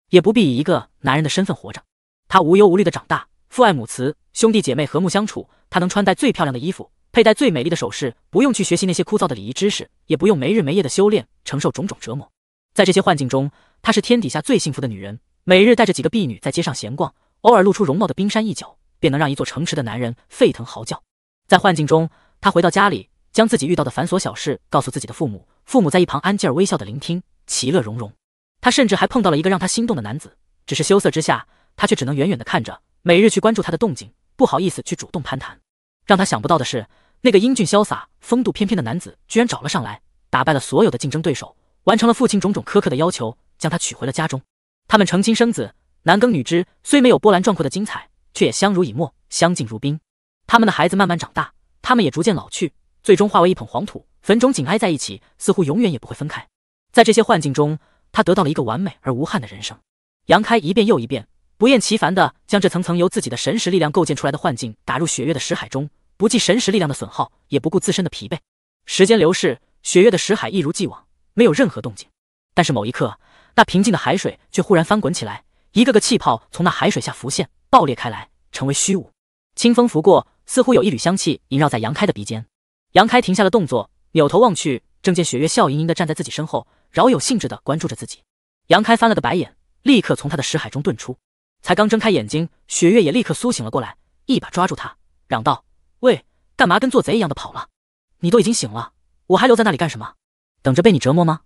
也不必以一个男人的身份活着。她无忧无虑地长大，父爱母慈，兄弟姐妹和睦相处。她能穿戴最漂亮的衣服，佩戴最美丽的首饰，不用去学习那些枯燥的礼仪知识，也不用没日没夜的修炼，承受种种折磨。在这些幻境中，她是天底下最幸福的女人。每日带着几个婢女在街上闲逛，偶尔露出容貌的冰山一角，便能让一座城池的男人沸腾嚎叫。在幻境中，她回到家里。将自己遇到的繁琐小事告诉自己的父母，父母在一旁安静微笑的聆听，其乐融融。他甚至还碰到了一个让他心动的男子，只是羞涩之下，他却只能远远的看着，每日去关注他的动静，不好意思去主动攀谈。让他想不到的是，那个英俊潇洒、风度翩翩的男子居然找了上来，打败了所有的竞争对手，完成了父亲种种苛刻的要求，将他娶回了家中。他们成亲生子，男耕女织，虽没有波澜壮阔的精彩，却也相濡以沫，相敬如宾。他们的孩子慢慢长大，他们也逐渐老去。最终化为一捧黄土，坟冢紧挨在一起，似乎永远也不会分开。在这些幻境中，他得到了一个完美而无憾的人生。杨开一遍又一遍，不厌其烦地将这层层由自己的神识力量构建出来的幻境打入雪月的识海中，不计神识力量的损耗，也不顾自身的疲惫。时间流逝，雪月的识海一如既往，没有任何动静。但是某一刻，那平静的海水却忽然翻滚起来，一个个气泡从那海水下浮现，爆裂开来，成为虚无。清风拂过，似乎有一缕香气萦绕在杨开的鼻尖。杨开停下了动作，扭头望去，正见雪月笑盈盈地站在自己身后，饶有兴致地关注着自己。杨开翻了个白眼，立刻从他的识海中遁出。才刚睁开眼睛，雪月也立刻苏醒了过来，一把抓住他，嚷道：“喂，干嘛跟做贼一样的跑了？你都已经醒了，我还留在那里干什么？等着被你折磨吗？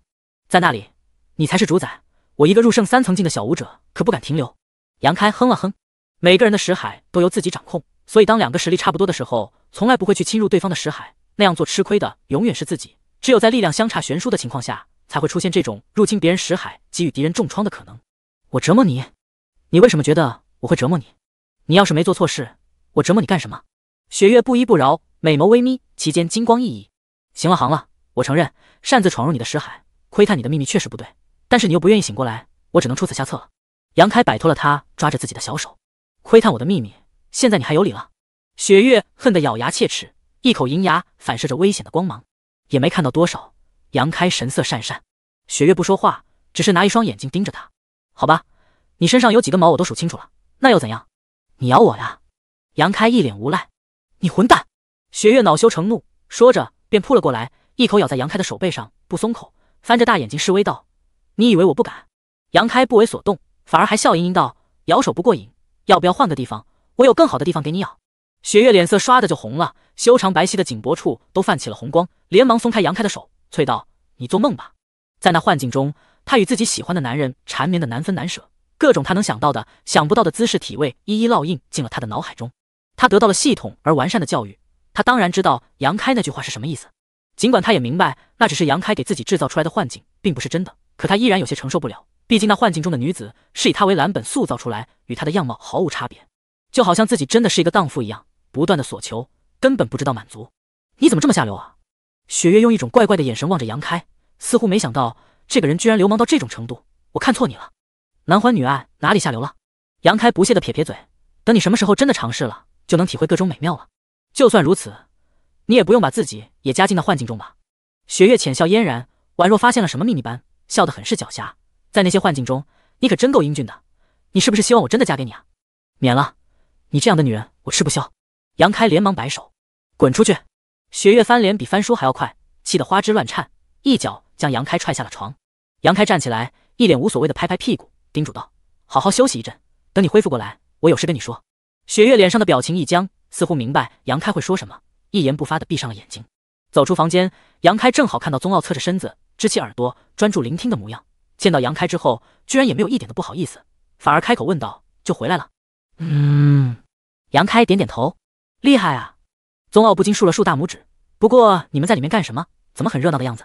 在那里，你才是主宰。我一个入圣三层境的小武者，可不敢停留。”杨开哼了哼。每个人的识海都由自己掌控，所以当两个实力差不多的时候，从来不会去侵入对方的识海。那样做吃亏的永远是自己。只有在力量相差悬殊的情况下，才会出现这种入侵别人识海、给予敌人重创的可能。我折磨你，你为什么觉得我会折磨你？你要是没做错事，我折磨你干什么？雪月不依不饶，美眸微眯，其间金光熠熠。行了行了，我承认擅自闯入你的识海，窥探你的秘密确实不对。但是你又不愿意醒过来，我只能出此下策了。杨开摆脱了他，抓着自己的小手，窥探我的秘密，现在你还有理了？雪月恨得咬牙切齿。一口银牙反射着危险的光芒，也没看到多少。杨开神色讪讪，雪月不说话，只是拿一双眼睛盯着他。好吧，你身上有几根毛我都数清楚了，那又怎样？你咬我呀！杨开一脸无赖。你混蛋！雪月恼羞成怒，说着便扑了过来，一口咬在杨开的手背上，不松口，翻着大眼睛示威道：“你以为我不敢？”杨开不为所动，反而还笑盈盈道：“咬手不过瘾，要不要换个地方？我有更好的地方给你咬。”雪月脸色唰的就红了，修长白皙的颈脖处都泛起了红光，连忙松开杨开的手，脆道：“你做梦吧！”在那幻境中，她与自己喜欢的男人缠绵的难分难舍，各种她能想到的、想不到的姿势体位一一烙印进了她的脑海中。她得到了系统而完善的教育，她当然知道杨开那句话是什么意思。尽管她也明白那只是杨开给自己制造出来的幻境，并不是真的，可她依然有些承受不了。毕竟那幻境中的女子是以她为蓝本塑造出来，与她的样貌毫无差别，就好像自己真的是一个荡妇一样。不断的索求，根本不知道满足。你怎么这么下流啊？雪月用一种怪怪的眼神望着杨开，似乎没想到这个人居然流氓到这种程度。我看错你了，男欢女爱哪里下流了？杨开不屑的撇撇嘴，等你什么时候真的尝试了，就能体会各种美妙了。就算如此，你也不用把自己也加进那幻境中吧？雪月浅笑嫣然，宛若发现了什么秘密般，笑得很是狡黠。在那些幻境中，你可真够英俊的。你是不是希望我真的嫁给你啊？免了，你这样的女人我吃不消。杨开连忙摆手，滚出去！雪月翻脸比翻书还要快，气得花枝乱颤，一脚将杨开踹下了床。杨开站起来，一脸无所谓的拍拍屁股，叮嘱道：“好好休息一阵，等你恢复过来，我有事跟你说。”雪月脸上的表情一僵，似乎明白杨开会说什么，一言不发的闭上了眼睛，走出房间。杨开正好看到宗傲侧着身子支起耳朵，专注聆听的模样。见到杨开之后，居然也没有一点的不好意思，反而开口问道：“就回来了？”嗯。杨开点点头。厉害啊！宗傲不禁竖了竖大拇指。不过你们在里面干什么？怎么很热闹的样子？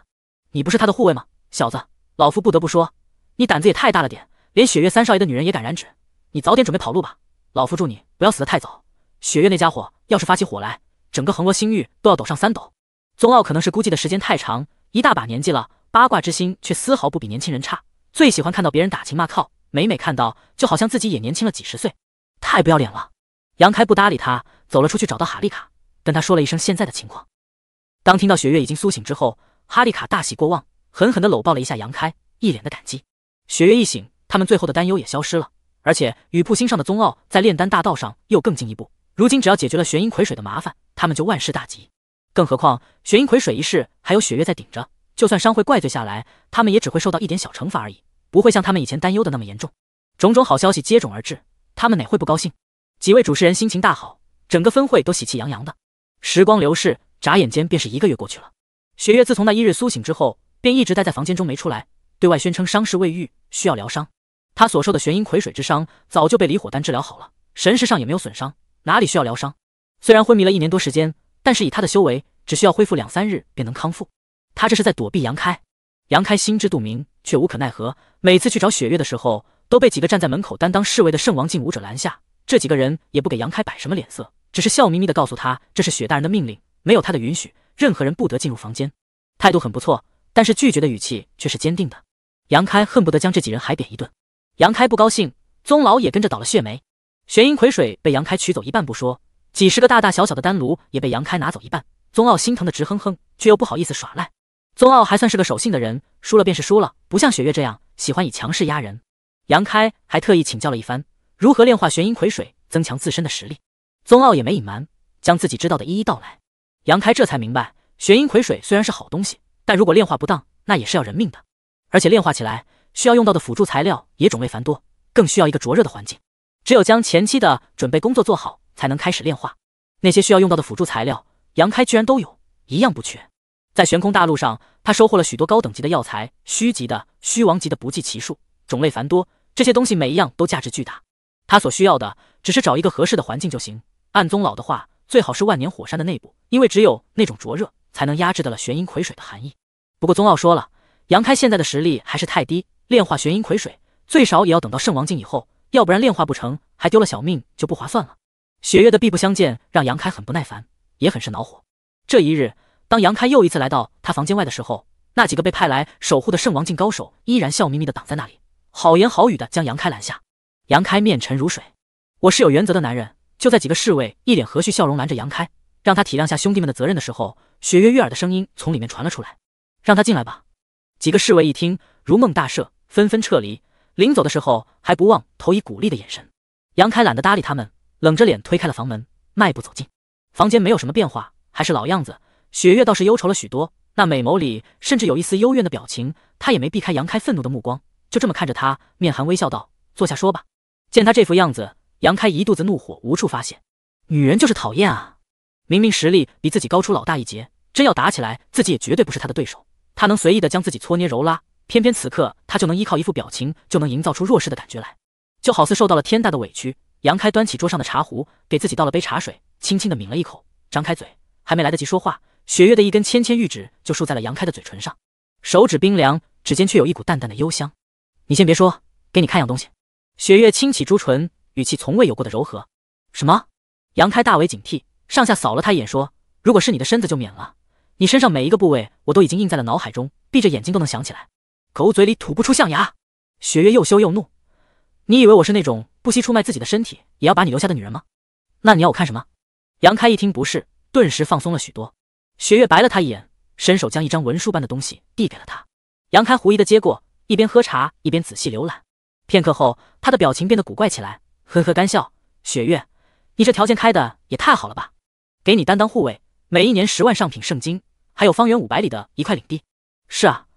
你不是他的护卫吗？小子，老夫不得不说，你胆子也太大了点，连雪月三少爷的女人也敢染指。你早点准备跑路吧，老夫祝你不要死得太早。雪月那家伙要是发起火来，整个横罗星域都要抖上三抖。宗傲可能是估计的时间太长，一大把年纪了，八卦之心却丝毫不比年轻人差，最喜欢看到别人打情骂俏，每每看到就好像自己也年轻了几十岁。太不要脸了！杨开不搭理他，走了出去，找到哈利卡，跟他说了一声现在的情况。当听到雪月已经苏醒之后，哈利卡大喜过望，狠狠地搂抱了一下杨开，一脸的感激。雪月一醒，他们最后的担忧也消失了。而且雨瀑星上的宗奥在炼丹大道上又更进一步，如今只要解决了玄阴葵水的麻烦，他们就万事大吉。更何况玄阴葵水一事还有雪月在顶着，就算商会怪罪下来，他们也只会受到一点小惩罚而已，不会像他们以前担忧的那么严重。种种好消息接踵而至，他们哪会不高兴？几位主持人心情大好，整个分会都喜气洋洋的。时光流逝，眨眼间便是一个月过去了。雪月自从那一日苏醒之后，便一直待在房间中没出来，对外宣称伤势未愈，需要疗伤。他所受的玄阴葵水之伤早就被离火丹治疗好了，神识上也没有损伤，哪里需要疗伤？虽然昏迷了一年多时间，但是以他的修为，只需要恢复两三日便能康复。他这是在躲避杨开，杨开心知肚明，却无可奈何。每次去找雪月的时候，都被几个站在门口担当侍卫的圣王境武者拦下。这几个人也不给杨开摆什么脸色，只是笑眯眯的告诉他：“这是雪大人的命令，没有他的允许，任何人不得进入房间。”态度很不错，但是拒绝的语气却是坚定的。杨开恨不得将这几人海扁一顿。杨开不高兴，宗老也跟着倒了血霉。玄阴葵水被杨开取走一半不说，几十个大大小小的丹炉也被杨开拿走一半。宗傲心疼的直哼哼，却又不好意思耍赖。宗傲还算是个守信的人，输了便是输了，不像雪月这样喜欢以强势压人。杨开还特意请教了一番。如何炼化玄阴葵水，增强自身的实力？宗傲也没隐瞒，将自己知道的一一道来。杨开这才明白，玄阴葵水虽然是好东西，但如果炼化不当，那也是要人命的。而且炼化起来需要用到的辅助材料也种类繁多，更需要一个灼热的环境。只有将前期的准备工作做好，才能开始炼化那些需要用到的辅助材料。杨开居然都有，一样不缺。在悬空大陆上，他收获了许多高等级的药材，虚级的、虚王级的不计其数，种类繁多。这些东西每一样都价值巨大。他所需要的只是找一个合适的环境就行。按宗老的话，最好是万年火山的内部，因为只有那种灼热，才能压制得了玄阴葵水的寒意。不过宗傲说了，杨开现在的实力还是太低，炼化玄阴葵水最少也要等到圣王境以后，要不然炼化不成还丢了小命就不划算了。雪月的避不相见让杨开很不耐烦，也很是恼火。这一日，当杨开又一次来到他房间外的时候，那几个被派来守护的圣王境高手依然笑眯眯的挡在那里，好言好语的将杨开拦下。杨开面沉如水，我是有原则的男人。就在几个侍卫一脸和煦笑容拦着杨开，让他体谅下兄弟们的责任的时候，雪月悦耳的声音从里面传了出来：“让他进来吧。”几个侍卫一听，如梦大赦，纷纷撤离。临走的时候，还不忘投以鼓励的眼神。杨开懒得搭理他们，冷着脸推开了房门，迈步走进。房间没有什么变化，还是老样子。雪月倒是忧愁了许多，那美眸里甚至有一丝幽怨的表情。她也没避开杨开愤怒的目光，就这么看着他，面含微笑道：“坐下说吧。”见他这副样子，杨开一肚子怒火无处发泄，女人就是讨厌啊！明明实力比自己高出老大一截，真要打起来，自己也绝对不是他的对手。他能随意的将自己搓捏揉拉，偏偏此刻他就能依靠一副表情就能营造出弱势的感觉来，就好似受到了天大的委屈。杨开端起桌上的茶壶，给自己倒了杯茶水，轻轻的抿了一口，张开嘴，还没来得及说话，雪月的一根芊芊玉指就竖在了杨开的嘴唇上，手指冰凉，指尖却有一股淡淡的幽香。你先别说，给你看样东西。雪月轻启朱唇，语气从未有过的柔和。什么？杨开大为警惕，上下扫了他一眼，说：“如果是你的身子就免了，你身上每一个部位我都已经印在了脑海中，闭着眼睛都能想起来。狗嘴里吐不出象牙。”雪月又羞又怒：“你以为我是那种不惜出卖自己的身体也要把你留下的女人吗？那你要我看什么？”杨开一听不是，顿时放松了许多。雪月白了他一眼，伸手将一张文书般的东西递给了他。杨开狐疑的接过，一边喝茶一边仔细浏览。片刻后，他的表情变得古怪起来，呵呵干笑。雪月，你这条件开的也太好了吧？给你担当护卫，每一年十万上品圣经，还有方圆五百里的一块领地。是啊，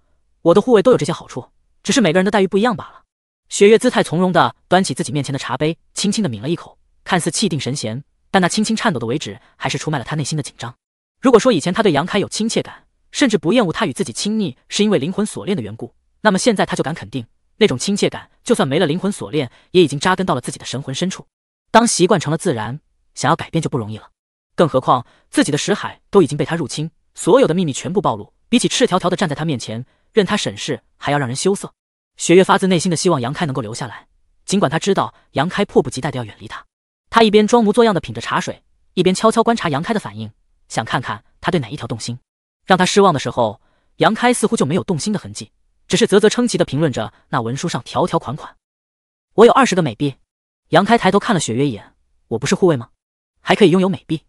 我的护卫都有这些好处，只是每个人的待遇不一样罢了。雪月姿态从容的端起自己面前的茶杯，轻轻的抿了一口，看似气定神闲，但那轻轻颤抖的尾指还是出卖了他内心的紧张。如果说以前他对杨开有亲切感，甚至不厌恶他与自己亲昵，是因为灵魂锁链的缘故，那么现在他就敢肯定。那种亲切感，就算没了灵魂锁链，也已经扎根到了自己的神魂深处。当习惯成了自然，想要改变就不容易了。更何况自己的识海都已经被他入侵，所有的秘密全部暴露，比起赤条条的站在他面前，任他审视，还要让人羞涩。雪月发自内心的希望杨开能够留下来，尽管他知道杨开迫不及待的要远离他。他一边装模作样的品着茶水，一边悄悄观察杨开的反应，想看看他对哪一条动心。让他失望的时候，杨开似乎就没有动心的痕迹。只是啧啧称奇的评论着那文书上条条款款。我有二十个美币。杨开抬头看了雪月一眼：“我不是护卫吗？还可以拥有美币，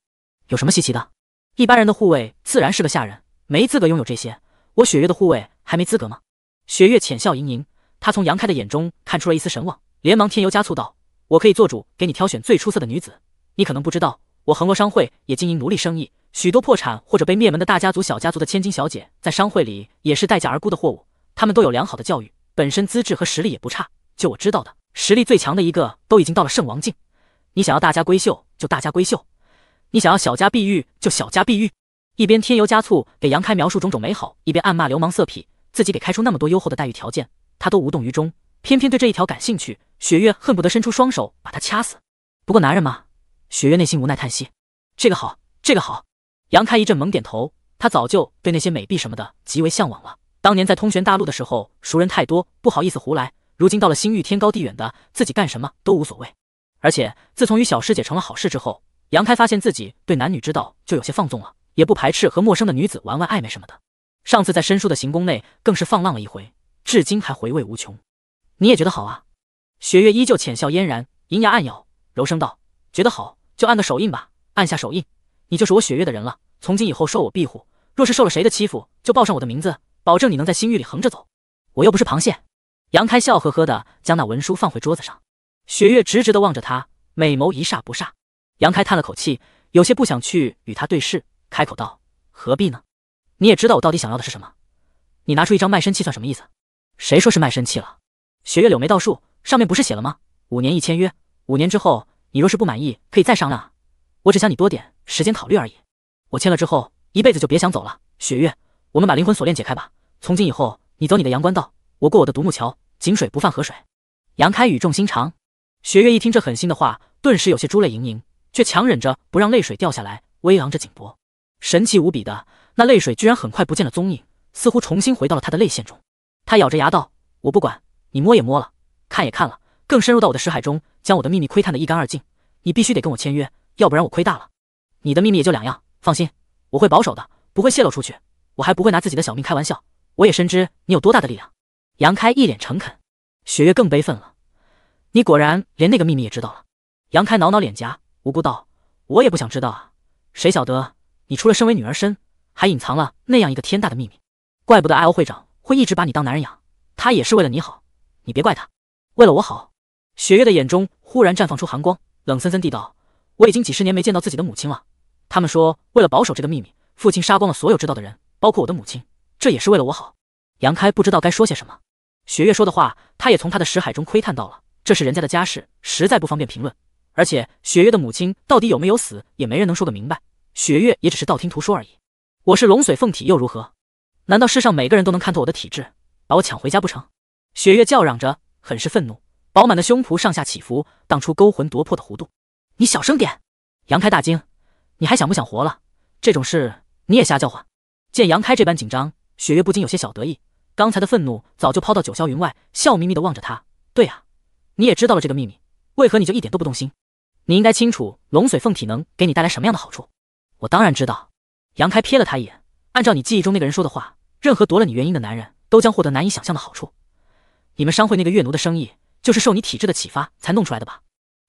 有什么稀奇的？一般人的护卫自然是个下人，没资格拥有这些。我雪月的护卫还没资格吗？”雪月浅笑盈盈，她从杨开的眼中看出了一丝神往，连忙添油加醋道：“我可以做主给你挑选最出色的女子。你可能不知道，我恒罗商会也经营奴隶生意，许多破产或者被灭门的大家族、小家族的千金小姐，在商会里也是待价而沽的货物。”他们都有良好的教育，本身资质和实力也不差。就我知道的，实力最强的一个都已经到了圣王境。你想要大家闺秀就大家闺秀，你想要小家碧玉就小家碧玉。一边添油加醋给杨开描述种种美好，一边暗骂流氓色痞，自己给开出那么多优厚的待遇条件，他都无动于衷，偏偏对这一条感兴趣。雪月恨不得伸出双手把他掐死。不过男人嘛，雪月内心无奈叹息。这个好，这个好。杨开一阵猛点头，他早就对那些美婢什么的极为向往了。当年在通玄大陆的时候，熟人太多，不好意思胡来。如今到了星域，天高地远的，自己干什么都无所谓。而且自从与小师姐成了好事之后，杨开发现自己对男女之道就有些放纵了，也不排斥和陌生的女子玩玩暧昧什么的。上次在申叔的行宫内，更是放浪了一回，至今还回味无穷。你也觉得好啊？雪月依旧浅笑嫣然，银牙暗咬，柔声道：“觉得好就按个手印吧。按下手印，你就是我雪月的人了。从今以后受我庇护，若是受了谁的欺负，就报上我的名字。”保证你能在星域里横着走，我又不是螃蟹。杨开笑呵呵地将那文书放回桌子上，雪月直直地望着他，美眸一煞不煞。杨开叹了口气，有些不想去与他对视，开口道：“何必呢？你也知道我到底想要的是什么。你拿出一张卖身契算什么意思？谁说是卖身契了？”雪月柳眉倒竖，上面不是写了吗？五年一签约，五年之后你若是不满意，可以再商量我只想你多点时间考虑而已。我签了之后，一辈子就别想走了。雪月。我们把灵魂锁链解开吧。从今以后，你走你的阳关道，我过我的独木桥，井水不犯河水。杨开语重心长，雪月一听这狠心的话，顿时有些珠泪盈盈，却强忍着不让泪水掉下来，微昂着颈脖。神奇无比的那泪水居然很快不见了踪影，似乎重新回到了他的泪腺中。他咬着牙道：“我不管，你摸也摸了，看也看了，更深入到我的识海中，将我的秘密窥探的一干二净。你必须得跟我签约，要不然我亏大了。你的秘密也就两样，放心，我会保守的，不会泄露出去。”我还不会拿自己的小命开玩笑，我也深知你有多大的力量。杨开一脸诚恳，雪月更悲愤了。你果然连那个秘密也知道了。杨开挠挠脸颊，无辜道：“我也不想知道啊，谁晓得你除了身为女儿身，还隐藏了那样一个天大的秘密？怪不得艾欧会长会一直把你当男人养，他也是为了你好，你别怪他。为了我好。”雪月的眼中忽然绽放出寒光，冷森森地道：“我已经几十年没见到自己的母亲了。他们说，为了保守这个秘密，父亲杀光了所有知道的人。”包括我的母亲，这也是为了我好。杨开不知道该说些什么。雪月说的话，他也从他的识海中窥探到了。这是人家的家事，实在不方便评论。而且雪月的母亲到底有没有死，也没人能说个明白。雪月也只是道听途说而已。我是龙髓凤体又如何？难道世上每个人都能看透我的体质，把我抢回家不成？雪月叫嚷着，很是愤怒，饱满的胸脯上下起伏，荡出勾魂夺魄的弧度。你小声点！杨开大惊，你还想不想活了？这种事你也瞎叫唤？见杨开这般紧张，雪月不禁有些小得意。刚才的愤怒早就抛到九霄云外，笑眯眯的望着他。对呀，你也知道了这个秘密，为何你就一点都不动心？你应该清楚龙髓凤体能给你带来什么样的好处。我当然知道。杨开瞥了他一眼，按照你记忆中那个人说的话，任何夺了你原因的男人，都将获得难以想象的好处。你们商会那个月奴的生意，就是受你体质的启发才弄出来的吧？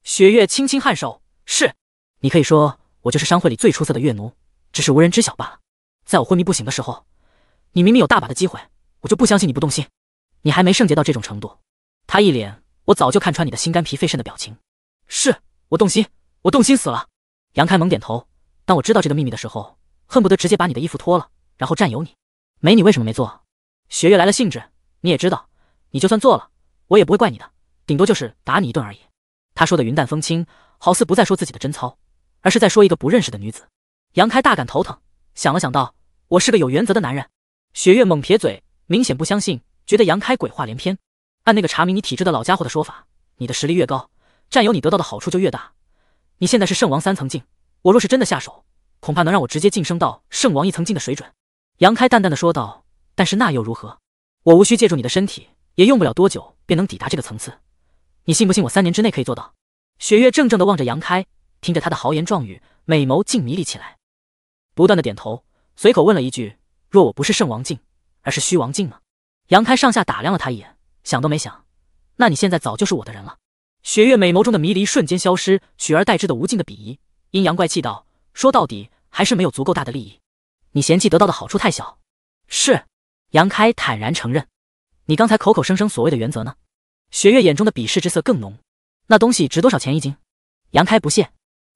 雪月轻轻颔首，是。你可以说我就是商会里最出色的月奴，只是无人知晓罢了。在我昏迷不醒的时候，你明明有大把的机会，我就不相信你不动心。你还没圣洁到这种程度。他一脸我早就看穿你的心肝脾肺肾的表情。是我动心，我动心死了。杨开猛点头。当我知道这个秘密的时候，恨不得直接把你的衣服脱了，然后占有你。没你为什么没做？雪月来了兴致。你也知道，你就算做了，我也不会怪你的，顶多就是打你一顿而已。他说的云淡风轻，好似不再说自己的贞操，而是在说一个不认识的女子。杨开大感头疼。想了想，道：“我是个有原则的男人。”雪月猛撇嘴，明显不相信，觉得杨开鬼话连篇。按那个查明你体质的老家伙的说法，你的实力越高，占有你得到的好处就越大。你现在是圣王三层境，我若是真的下手，恐怕能让我直接晋升到圣王一层境的水准。”杨开淡淡的说道。“但是那又如何？我无需借助你的身体，也用不了多久便能抵达这个层次。你信不信我三年之内可以做到？”雪月怔怔的望着杨开，听着他的豪言壮语，美眸竟迷离起来。不断的点头，随口问了一句：“若我不是圣王境，而是虚王境呢？”杨开上下打量了他一眼，想都没想：“那你现在早就是我的人了。”雪月美眸中的迷离瞬间消失，取而代之的无尽的鄙夷，阴阳怪气道：“说到底，还是没有足够大的利益，你嫌弃得到的好处太小。”是杨开坦然承认：“你刚才口口声声所谓的原则呢？”雪月眼中的鄙视之色更浓：“那东西值多少钱一斤？”杨开不屑：“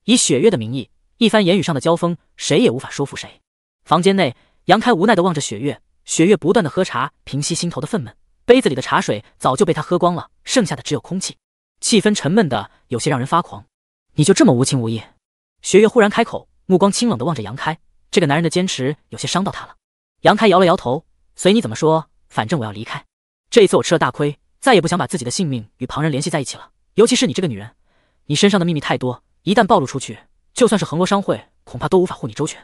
以雪月的名义。”一番言语上的交锋，谁也无法说服谁。房间内，杨开无奈的望着雪月，雪月不断的喝茶，平息心头的愤懑。杯子里的茶水早就被他喝光了，剩下的只有空气。气氛沉闷的有些让人发狂。你就这么无情无义？雪月忽然开口，目光清冷的望着杨开。这个男人的坚持有些伤到他了。杨开摇了摇头，随你怎么说，反正我要离开。这一次我吃了大亏，再也不想把自己的性命与旁人联系在一起了。尤其是你这个女人，你身上的秘密太多，一旦暴露出去。就算是恒罗商会，恐怕都无法护你周全。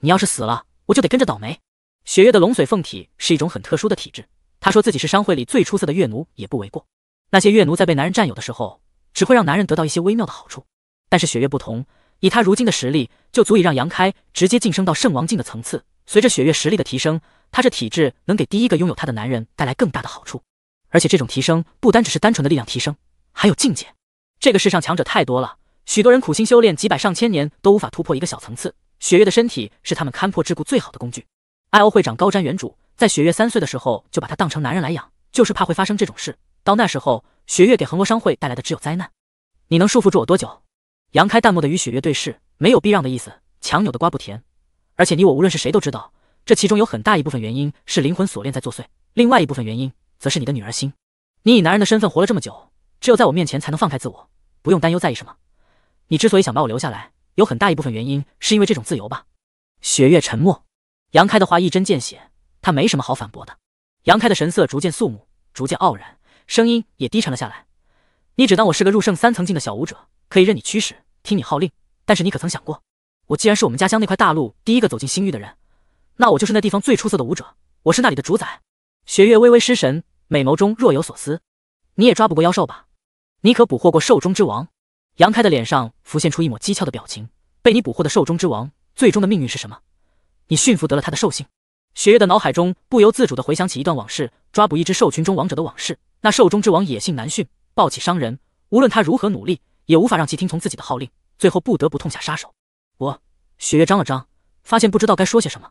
你要是死了，我就得跟着倒霉。雪月的龙髓凤体是一种很特殊的体质，她说自己是商会里最出色的月奴也不为过。那些月奴在被男人占有的时候，只会让男人得到一些微妙的好处。但是雪月不同，以她如今的实力，就足以让杨开直接晋升到圣王境的层次。随着雪月实力的提升，她这体质能给第一个拥有她的男人带来更大的好处。而且这种提升不单只是单纯的力量提升，还有境界。这个世上强者太多了。许多人苦心修炼几百上千年都无法突破一个小层次，雪月的身体是他们勘破桎梏最好的工具。艾欧会长高瞻远瞩，在雪月三岁的时候就把他当成男人来养，就是怕会发生这种事。到那时候，雪月给恒罗商会带来的只有灾难。你能束缚住我多久？杨开淡漠的与雪月对视，没有避让的意思，强扭的瓜不甜。而且你我无论是谁都知道，这其中有很大一部分原因是灵魂锁链在作祟，另外一部分原因则是你的女儿心。你以男人的身份活了这么久，只有在我面前才能放开自我，不用担忧在意什么。你之所以想把我留下来，有很大一部分原因是因为这种自由吧？雪月沉默。杨开的话一针见血，他没什么好反驳的。杨开的神色逐渐肃穆，逐渐傲然，声音也低沉了下来。你只当我是个入圣三层境的小舞者，可以任你驱使，听你号令。但是你可曾想过，我既然是我们家乡那块大陆第一个走进星域的人，那我就是那地方最出色的舞者，我是那里的主宰。雪月微微失神，美眸中若有所思。你也抓不过妖兽吧？你可捕获过兽中之王？杨开的脸上浮现出一抹讥诮的表情。被你捕获的兽中之王，最终的命运是什么？你驯服得了他的兽性？雪月的脑海中不由自主地回想起一段往事：抓捕一只兽群中王者的往事。那兽中之王野性难驯，暴起伤人，无论他如何努力，也无法让其听从自己的号令，最后不得不痛下杀手。我，雪月张了张，发现不知道该说些什么。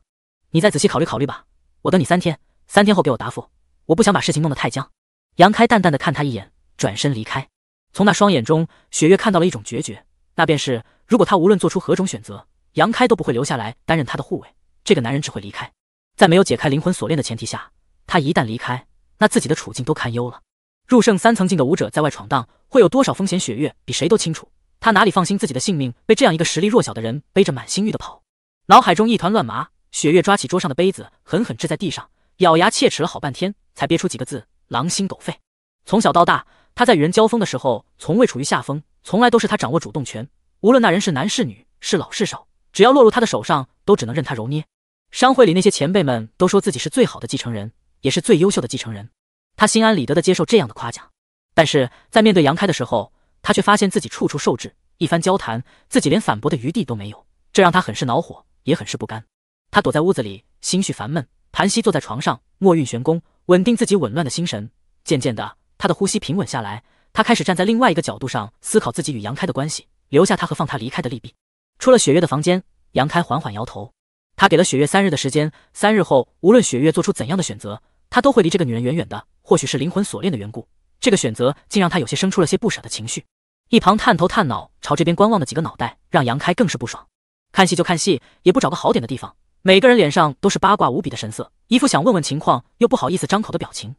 你再仔细考虑考虑吧，我等你三天，三天后给我答复。我不想把事情弄得太僵。杨开淡淡的看他一眼，转身离开。从那双眼中，雪月看到了一种决绝，那便是如果他无论做出何种选择，杨开都不会留下来担任他的护卫，这个男人只会离开。在没有解开灵魂锁链的前提下，他一旦离开，那自己的处境都堪忧了。入圣三层境的武者在外闯荡，会有多少风险？雪月比谁都清楚，他哪里放心自己的性命被这样一个实力弱小的人背着满星域的跑？脑海中一团乱麻，雪月抓起桌上的杯子，狠狠掷在地上，咬牙切齿了好半天，才憋出几个字：“狼心狗肺。”从小到大。他在与人交锋的时候，从未处于下风，从来都是他掌握主动权。无论那人是男是女，是老是少，只要落入他的手上，都只能任他揉捏。商会里那些前辈们都说自己是最好的继承人，也是最优秀的继承人。他心安理得地接受这样的夸奖，但是在面对杨开的时候，他却发现自己处处受制。一番交谈，自己连反驳的余地都没有，这让他很是恼火，也很是不甘。他躲在屋子里，心绪烦闷，盘膝坐在床上，墨运玄功，稳定自己紊乱的心神。渐渐的。他的呼吸平稳下来，他开始站在另外一个角度上思考自己与杨开的关系，留下他和放他离开的利弊。出了雪月的房间，杨开缓缓摇头。他给了雪月三日的时间，三日后无论雪月做出怎样的选择，他都会离这个女人远远的。或许是灵魂锁链的缘故，这个选择竟让他有些生出了些不舍的情绪。一旁探头探脑朝这边观望的几个脑袋，让杨开更是不爽。看戏就看戏，也不找个好点的地方。每个人脸上都是八卦无比的神色，一副想问问情况又不好意思张口的表情。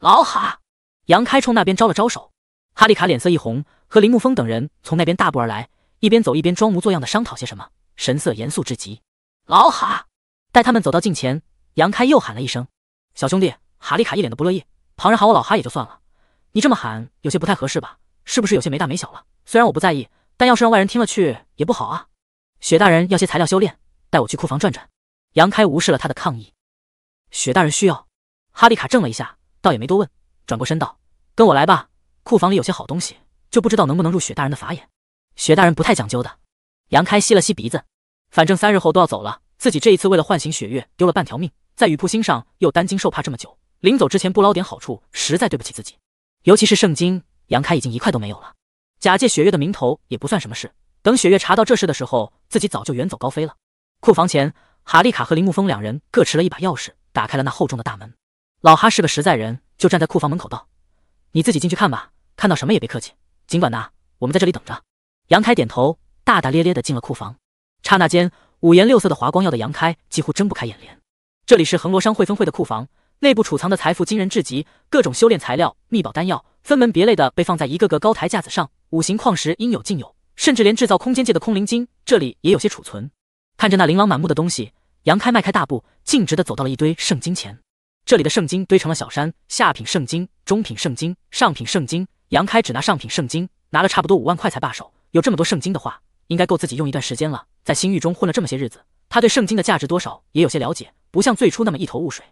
老哈。杨开冲那边招了招手，哈利卡脸色一红，和林沐风等人从那边大步而来，一边走一边装模作样的商讨些什么，神色严肃至极。老哈，待他们走到近前，杨开又喊了一声：“小兄弟！”哈利卡一脸的不乐意，旁人喊我老哈也就算了，你这么喊有些不太合适吧？是不是有些没大没小了？虽然我不在意，但要是让外人听了去也不好啊。雪大人要些材料修炼，带我去库房转转。杨开无视了他的抗议。雪大人需要？哈利卡怔了一下，倒也没多问，转过身道。跟我来吧，库房里有些好东西，就不知道能不能入雪大人的法眼。雪大人不太讲究的。杨开吸了吸鼻子，反正三日后都要走了，自己这一次为了唤醒雪月丢了半条命，在雨瀑星上又担惊受怕这么久，临走之前不捞点好处，实在对不起自己。尤其是圣经，杨开已经一块都没有了。假借雪月的名头也不算什么事，等雪月查到这事的时候，自己早就远走高飞了。库房前，哈利卡和林木风两人各持了一把钥匙，打开了那厚重的大门。老哈是个实在人，就站在库房门口道。你自己进去看吧，看到什么也别客气，尽管拿，我们在这里等着。杨开点头，大大咧咧的进了库房。刹那间，五颜六色的华光耀的杨开几乎睁不开眼帘。这里是恒罗商会分会的库房，内部储藏的财富惊人至极，各种修炼材料、秘宝、丹药，分门别类的被放在一个个高台架子上，五行矿石应有尽有，甚至连制造空间界的空灵晶，这里也有些储存。看着那琳琅满目的东西，杨开迈开大步，径直的走到了一堆圣金前。这里的圣经堆成了小山，下品圣经、中品圣经、上品圣经，杨开只拿上品圣经，拿了差不多五万块才罢手。有这么多圣经的话，应该够自己用一段时间了。在星域中混了这么些日子，他对圣经的价值多少也有些了解，不像最初那么一头雾水。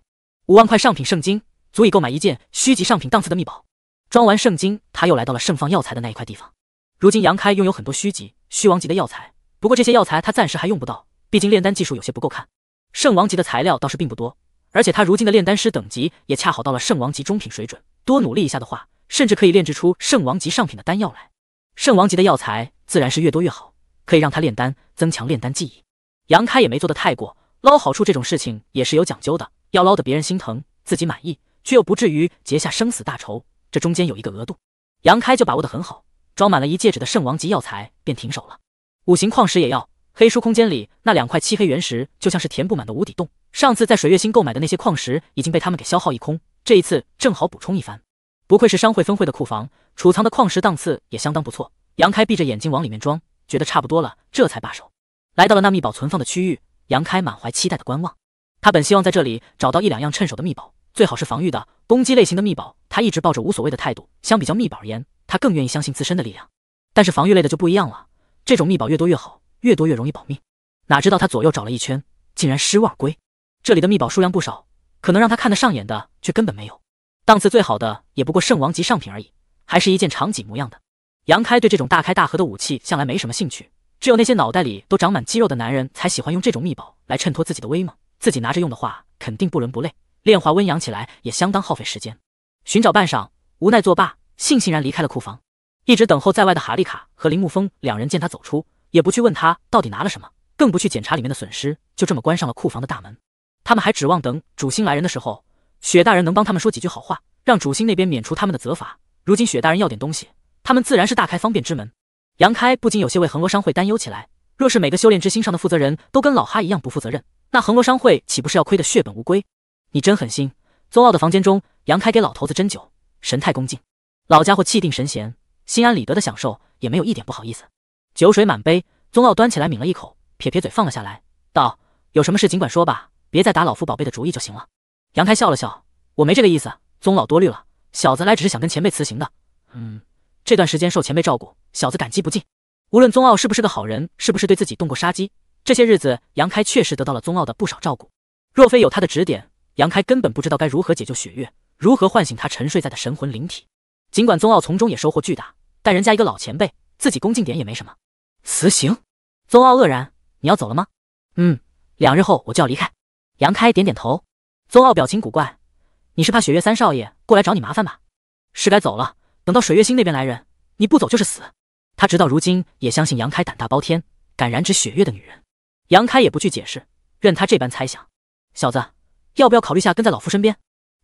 五万块上品圣经足以购买一件虚级上品档次的秘宝。装完圣经，他又来到了盛放药材的那一块地方。如今杨开拥有很多虚级、虚王级的药材，不过这些药材他暂时还用不到，毕竟炼丹技术有些不够看。圣王级的材料倒是并不多。而且他如今的炼丹师等级也恰好到了圣王级中品水准，多努力一下的话，甚至可以炼制出圣王级上品的丹药来。圣王级的药材自然是越多越好，可以让他炼丹，增强炼丹技艺。杨开也没做得太过，捞好处这种事情也是有讲究的，要捞得别人心疼，自己满意，却又不至于结下生死大仇，这中间有一个额度，杨开就把握得很好。装满了一戒指的圣王级药材便停手了，五行矿石也要。黑书空间里那两块漆黑原石就像是填不满的无底洞。上次在水月星购买的那些矿石已经被他们给消耗一空，这一次正好补充一番。不愧是商会分会的库房，储藏的矿石档次也相当不错。杨开闭着眼睛往里面装，觉得差不多了，这才罢手。来到了那秘宝存放的区域，杨开满怀期待的观望。他本希望在这里找到一两样趁手的秘宝，最好是防御的、攻击类型的秘宝。他一直抱着无所谓的态度，相比较秘宝而言，他更愿意相信自身的力量。但是防御类的就不一样了，这种秘宝越多越好。越多越容易保命，哪知道他左右找了一圈，竟然失望归。这里的秘宝数量不少，可能让他看得上眼的却根本没有。档次最好的也不过圣王级上品而已，还是一件长戟模样的。杨开对这种大开大合的武器向来没什么兴趣，只有那些脑袋里都长满肌肉的男人才喜欢用这种秘宝来衬托自己的威猛。自己拿着用的话，肯定不伦不类，炼化温养起来也相当耗费时间。寻找半晌，无奈作罢，悻悻然离开了库房。一直等候在外的哈利卡和林木风两人见他走出。也不去问他到底拿了什么，更不去检查里面的损失，就这么关上了库房的大门。他们还指望等主星来人的时候，雪大人能帮他们说几句好话，让主星那边免除他们的责罚。如今雪大人要点东西，他们自然是大开方便之门。杨开不仅有些为恒罗商会担忧起来。若是每个修炼之星上的负责人都跟老哈一样不负责任，那恒罗商会岂不是要亏得血本无归？你真狠心。宗傲的房间中，杨开给老头子斟酒，神态恭敬。老家伙气定神闲，心安理得的享受，也没有一点不好意思。酒水满杯，宗傲端起来抿了一口，撇撇嘴放了下来，道：“有什么事尽管说吧，别再打老夫宝贝的主意就行了。”杨开笑了笑：“我没这个意思，宗老多虑了。小子来只是想跟前辈辞行的。嗯，这段时间受前辈照顾，小子感激不尽。无论宗傲是不是个好人，是不是对自己动过杀机，这些日子杨开确实得到了宗傲的不少照顾。若非有他的指点，杨开根本不知道该如何解救雪月，如何唤醒他沉睡在的神魂灵体。尽管宗傲从中也收获巨大，但人家一个老前辈，自己恭敬点也没什么。”辞行，宗傲愕然，你要走了吗？嗯，两日后我就要离开。杨开点点头。宗傲表情古怪，你是怕雪月三少爷过来找你麻烦吧？是该走了，等到水月星那边来人，你不走就是死。他直到如今也相信杨开胆大包天，敢染指雪月的女人。杨开也不去解释，任他这般猜想。小子，要不要考虑下跟在老夫身边？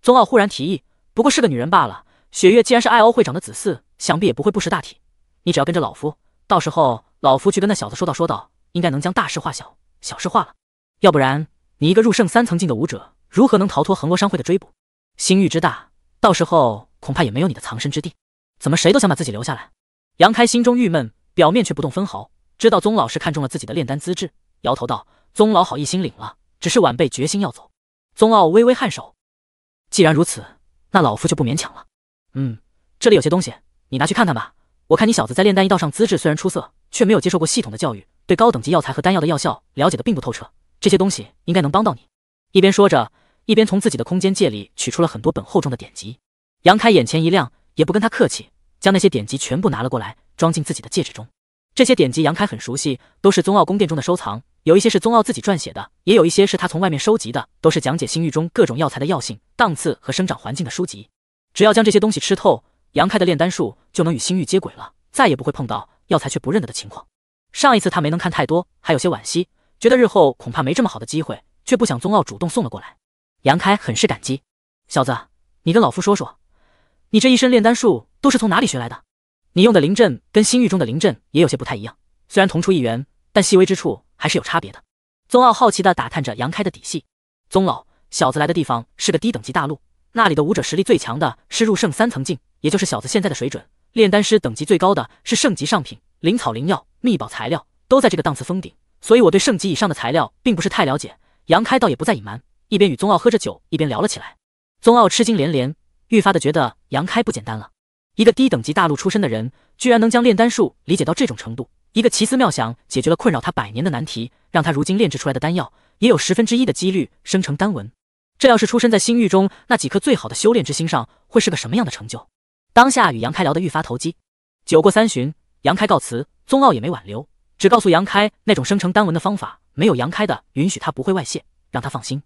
宗傲忽然提议，不过是个女人罢了。雪月既然是艾欧会长的子嗣，想必也不会不识大体。你只要跟着老夫，到时候。老夫去跟那小子说道说道，应该能将大事化小，小事化了。要不然，你一个入圣三层境的武者，如何能逃脱恒罗商会的追捕？星域之大，到时候恐怕也没有你的藏身之地。怎么，谁都想把自己留下来？杨开心中郁闷，表面却不动分毫。知道宗老是看中了自己的炼丹资质，摇头道：“宗老好意，心领了。只是晚辈决心要走。”宗傲微微颔首：“既然如此，那老夫就不勉强了。嗯，这里有些东西，你拿去看看吧。我看你小子在炼丹一道上资质虽然出色。”却没有接受过系统的教育，对高等级药材和丹药的药效了解的并不透彻。这些东西应该能帮到你。一边说着，一边从自己的空间界里取出了很多本厚重的典籍。杨开眼前一亮，也不跟他客气，将那些典籍全部拿了过来，装进自己的戒指中。这些典籍杨开很熟悉，都是宗奥宫殿中的收藏，有一些是宗奥自己撰写的，也有一些是他从外面收集的，都是讲解星域中各种药材的药性、档次和生长环境的书籍。只要将这些东西吃透，杨开的炼丹术就能与星域接轨了，再也不会碰到。药材却不认得的情况，上一次他没能看太多，还有些惋惜，觉得日后恐怕没这么好的机会，却不想宗傲主动送了过来。杨开很是感激，小子，你跟老夫说说，你这一身炼丹术都是从哪里学来的？你用的灵阵跟星域中的灵阵也有些不太一样，虽然同出一源，但细微之处还是有差别的。宗傲好奇的打探着杨开的底细。宗老，小子来的地方是个低等级大陆，那里的武者实力最强的是入圣三层境，也就是小子现在的水准。炼丹师等级最高的是圣级上品，灵草、灵药、秘宝材料都在这个档次封顶，所以我对圣级以上的材料并不是太了解。杨开倒也不再隐瞒，一边与宗傲喝着酒，一边聊了起来。宗傲吃惊连连，愈发的觉得杨开不简单了。一个低等级大陆出身的人，居然能将炼丹术理解到这种程度，一个奇思妙想解决了困扰他百年的难题，让他如今炼制出来的丹药也有十分之一的几率生成丹纹。这要是出生在星域中那几颗最好的修炼之星上，会是个什么样的成就？当下与杨开聊的愈发投机，酒过三巡，杨开告辞，宗傲也没挽留，只告诉杨开那种生成丹文的方法没有杨开的允许他不会外泄，让他放心。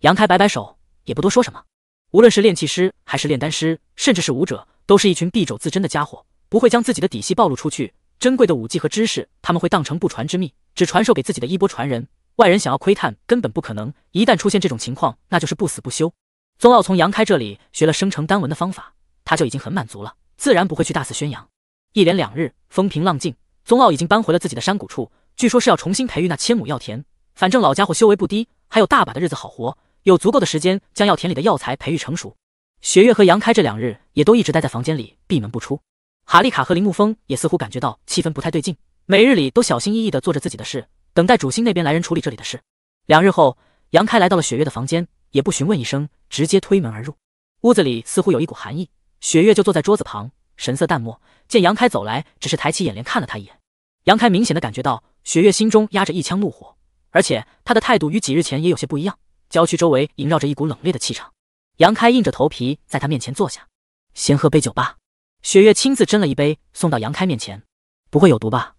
杨开摆摆手，也不多说什么。无论是炼气师还是炼丹师，甚至是武者，都是一群敝帚自珍的家伙，不会将自己的底细暴露出去。珍贵的武技和知识，他们会当成不传之秘，只传授给自己的衣钵传人。外人想要窥探，根本不可能。一旦出现这种情况，那就是不死不休。宗傲从杨开这里学了生成丹文的方法。他就已经很满足了，自然不会去大肆宣扬。一连两日风平浪静，宗傲已经搬回了自己的山谷处，据说是要重新培育那千亩药田。反正老家伙修为不低，还有大把的日子好活，有足够的时间将药田里的药材培育成熟。雪月和杨开这两日也都一直待在房间里，闭门不出。哈利卡和林木风也似乎感觉到气氛不太对劲，每日里都小心翼翼的做着自己的事，等待主星那边来人处理这里的事。两日后，杨开来到了雪月的房间，也不询问一声，直接推门而入。屋子里似乎有一股寒意。雪月就坐在桌子旁，神色淡漠。见杨开走来，只是抬起眼帘看了他一眼。杨开明显的感觉到雪月心中压着一腔怒火，而且他的态度与几日前也有些不一样。郊区周围萦绕着一股冷冽的气场。杨开硬着头皮在他面前坐下，先喝杯酒吧。雪月亲自斟了一杯送到杨开面前，不会有毒吧？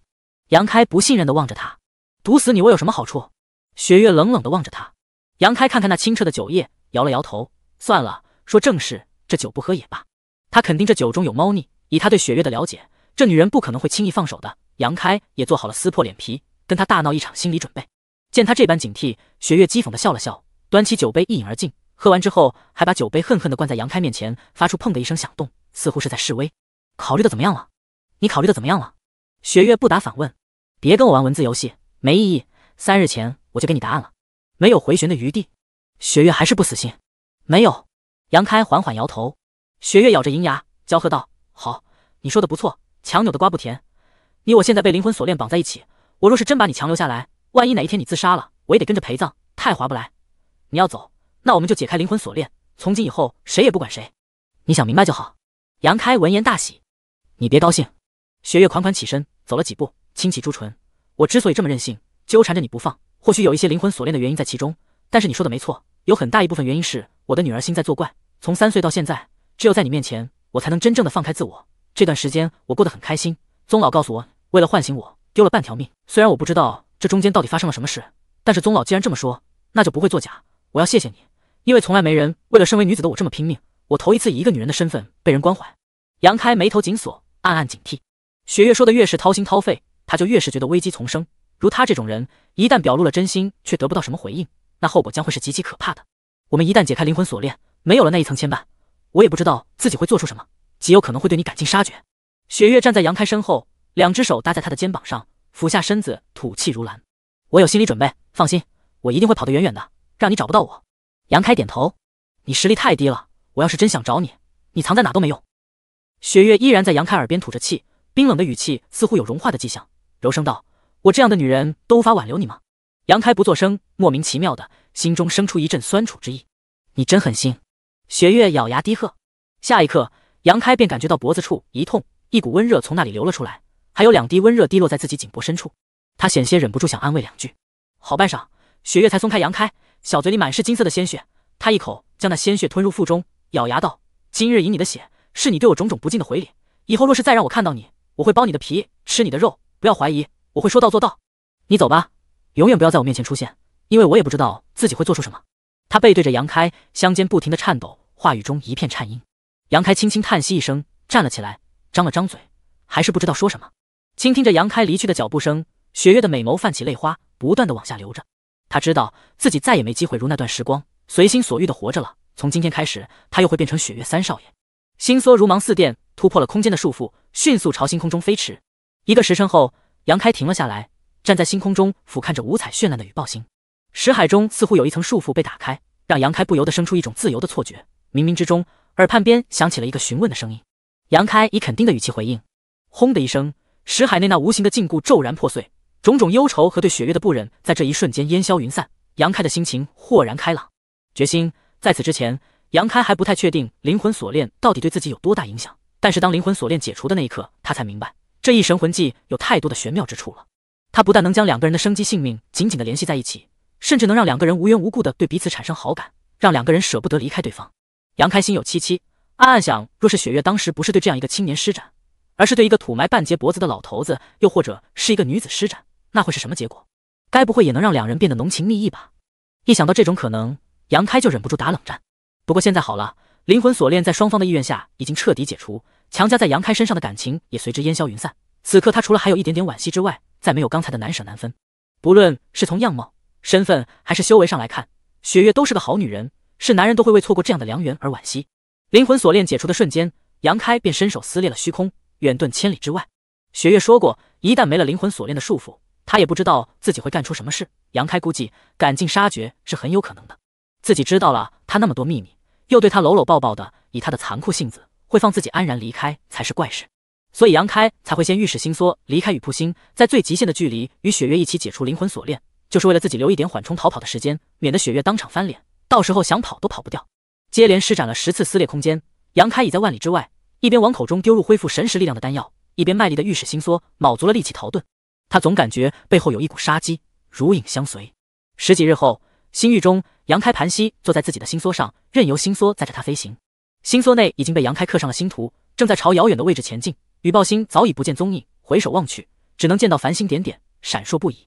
杨开不信任的望着他。毒死你，我有什么好处？雪月冷冷的望着他。杨开看看那清澈的酒液，摇了摇头，算了，说正事，这酒不喝也罢。他肯定这酒中有猫腻，以他对雪月的了解，这女人不可能会轻易放手的。杨开也做好了撕破脸皮，跟他大闹一场心理准备。见他这般警惕，雪月讥讽的笑了笑，端起酒杯一饮而尽。喝完之后，还把酒杯恨恨的灌在杨开面前，发出砰的一声响动，似乎是在示威。考虑的怎么样了？你考虑的怎么样了？雪月不答反问，别跟我玩文字游戏，没意义。三日前我就给你答案了，没有回旋的余地。雪月还是不死心，没有。杨开缓缓摇头。雪月咬着银牙，娇喝道：“好，你说的不错，强扭的瓜不甜。你我现在被灵魂锁链绑在一起，我若是真把你强留下来，万一哪一天你自杀了，我也得跟着陪葬，太划不来。你要走，那我们就解开灵魂锁链，从今以后谁也不管谁。你想明白就好。”杨开闻言大喜，你别高兴。雪月款款起身，走了几步，轻启朱唇：“我之所以这么任性，纠缠着你不放，或许有一些灵魂锁链的原因在其中。但是你说的没错，有很大一部分原因是我的女儿心在作怪。从三岁到现在。”只有在你面前，我才能真正的放开自我。这段时间我过得很开心。宗老告诉我，为了唤醒我，丢了半条命。虽然我不知道这中间到底发生了什么事，但是宗老既然这么说，那就不会作假。我要谢谢你，因为从来没人为了身为女子的我这么拼命。我头一次以一个女人的身份被人关怀。杨开眉头紧锁，暗暗警惕。雪月说的越是掏心掏肺，他就越是觉得危机丛生。如他这种人，一旦表露了真心，却得不到什么回应，那后果将会是极其可怕的。我们一旦解开灵魂锁链，没有了那一层牵绊。我也不知道自己会做出什么，极有可能会对你赶尽杀绝。雪月站在杨开身后，两只手搭在他的肩膀上，俯下身子吐气如兰。我有心理准备，放心，我一定会跑得远远的，让你找不到我。杨开点头。你实力太低了，我要是真想找你，你藏在哪都没用。雪月依然在杨开耳边吐着气，冰冷的语气似乎有融化的迹象，柔声道：“我这样的女人都无法挽留你吗？”杨开不作声，莫名其妙的，心中生出一阵酸楚之意。你真狠心。雪月咬牙低喝，下一刻，杨开便感觉到脖子处一痛，一股温热从那里流了出来，还有两滴温热滴落在自己颈脖深处，他险些忍不住想安慰两句。好半晌，雪月才松开杨开，小嘴里满是金色的鲜血，他一口将那鲜血吞入腹中，咬牙道：“今日饮你的血，是你对我种种不敬的回礼。以后若是再让我看到你，我会剥你的皮，吃你的肉，不要怀疑，我会说到做到。你走吧，永远不要在我面前出现，因为我也不知道自己会做出什么。”他背对着杨开，香肩不停的颤抖，话语中一片颤音。杨开轻轻叹息一声，站了起来，张了张嘴，还是不知道说什么。倾听着杨开离去的脚步声，雪月的美眸泛起泪花，不断的往下流着。他知道自己再也没机会如那段时光，随心所欲的活着了。从今天开始，他又会变成雪月三少爷。心缩如芒似电，突破了空间的束缚，迅速朝星空中飞驰。一个时辰后，杨开停了下来，站在星空中俯瞰着五彩绚烂的雨暴星。石海中似乎有一层束缚被打开，让杨开不由得生出一种自由的错觉。冥冥之中，耳畔边响起了一个询问的声音。杨开以肯定的语气回应：“轰”的一声，石海内那无形的禁锢骤然破碎，种种忧愁和对雪月的不忍在这一瞬间烟消云散。杨开的心情豁然开朗，决心在此之前，杨开还不太确定灵魂锁链到底对自己有多大影响。但是当灵魂锁链解除的那一刻，他才明白这一神魂技有太多的玄妙之处了。他不但能将两个人的生机性命紧紧的联系在一起。甚至能让两个人无缘无故的对彼此产生好感，让两个人舍不得离开对方。杨开心有戚戚，暗暗想：若是雪月当时不是对这样一个青年施展，而是对一个土埋半截脖子的老头子，又或者是一个女子施展，那会是什么结果？该不会也能让两人变得浓情蜜意吧？一想到这种可能，杨开就忍不住打冷战。不过现在好了，灵魂锁链在双方的意愿下已经彻底解除，强加在杨开身上的感情也随之烟消云散。此刻他除了还有一点点惋惜之外，再没有刚才的难舍难分。不论是从样貌。身份还是修为上来看，雪月都是个好女人，是男人都会为错过这样的良缘而惋惜。灵魂锁链解除的瞬间，杨开便伸手撕裂了虚空，远遁千里之外。雪月说过，一旦没了灵魂锁链的束缚，她也不知道自己会干出什么事。杨开估计赶尽杀绝是很有可能的。自己知道了他那么多秘密，又对他搂搂抱抱的，以他的残酷性子，会放自己安然离开才是怪事。所以杨开才会先御使心缩离开雨瀑星，在最极限的距离与雪月一起解除灵魂锁链。就是为了自己留一点缓冲逃跑的时间，免得雪月当场翻脸，到时候想跑都跑不掉。接连施展了十次撕裂空间，杨开已在万里之外，一边往口中丢入恢复神识力量的丹药，一边卖力的御使心梭，卯足了力气逃遁。他总感觉背后有一股杀机，如影相随。十几日后，星域中，杨开盘膝坐在自己的心梭上，任由心梭载着他飞行。心梭内已经被杨开刻上了星图，正在朝遥远的位置前进。雨暴星早已不见踪影，回首望去，只能见到繁星点点，闪烁不已。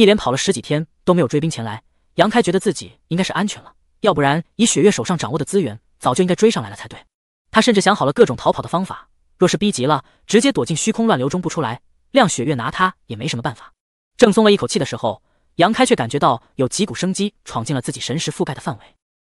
一连跑了十几天都没有追兵前来，杨开觉得自己应该是安全了。要不然以雪月手上掌握的资源，早就应该追上来了才对。他甚至想好了各种逃跑的方法。若是逼急了，直接躲进虚空乱流中不出来，谅雪月拿他也没什么办法。正松了一口气的时候，杨开却感觉到有几股生机闯进了自己神识覆盖的范围，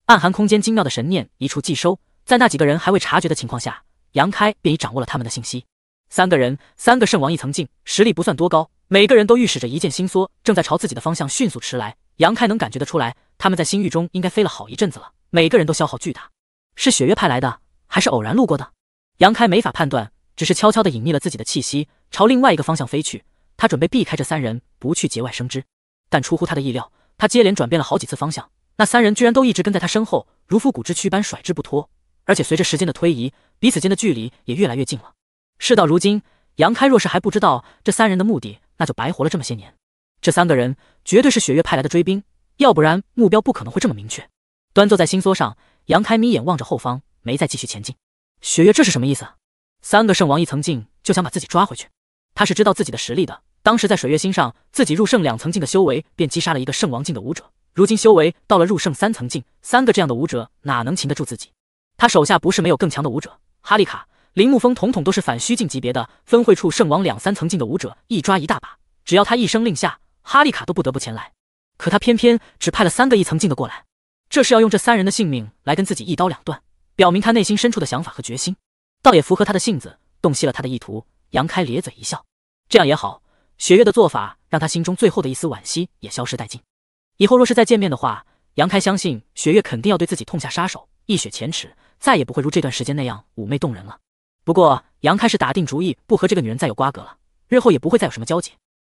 暗含空间精妙的神念一触即收。在那几个人还未察觉的情况下，杨开便已掌握了他们的信息。三个人，三个圣王一层境，实力不算多高。每个人都预示着一件心梭正在朝自己的方向迅速驰来。杨开能感觉得出来，他们在心域中应该飞了好一阵子了。每个人都消耗巨大，是雪月派来的，还是偶然路过的？杨开没法判断，只是悄悄地隐匿了自己的气息，朝另外一个方向飞去。他准备避开这三人，不去节外生枝。但出乎他的意料，他接连转变了好几次方向，那三人居然都一直跟在他身后，如复骨之躯般甩之不脱。而且随着时间的推移，彼此间的距离也越来越近了。事到如今，杨开若是还不知道这三人的目的，那就白活了这么些年，这三个人绝对是雪月派来的追兵，要不然目标不可能会这么明确。端坐在星梭上，杨开眯眼望着后方，没再继续前进。雪月这是什么意思？三个圣王一层镜就想把自己抓回去？他是知道自己的实力的，当时在水月星上，自己入圣两层镜的修为便击杀了一个圣王境的武者，如今修为到了入圣三层镜，三个这样的武者哪能擒得住自己？他手下不是没有更强的武者，哈利卡。林沐风统统都是反虚境级别的分会处圣王两三层境的武者，一抓一大把。只要他一声令下，哈利卡都不得不前来。可他偏偏只派了三个一层境的过来，这是要用这三人的性命来跟自己一刀两断，表明他内心深处的想法和决心，倒也符合他的性子。洞悉了他的意图，杨开咧嘴一笑，这样也好。雪月的做法让他心中最后的一丝惋惜也消失殆尽。以后若是再见面的话，杨开相信雪月肯定要对自己痛下杀手，一雪前耻，再也不会如这段时间那样妩媚动人了。不过，杨开是打定主意不和这个女人再有瓜葛了，日后也不会再有什么交集。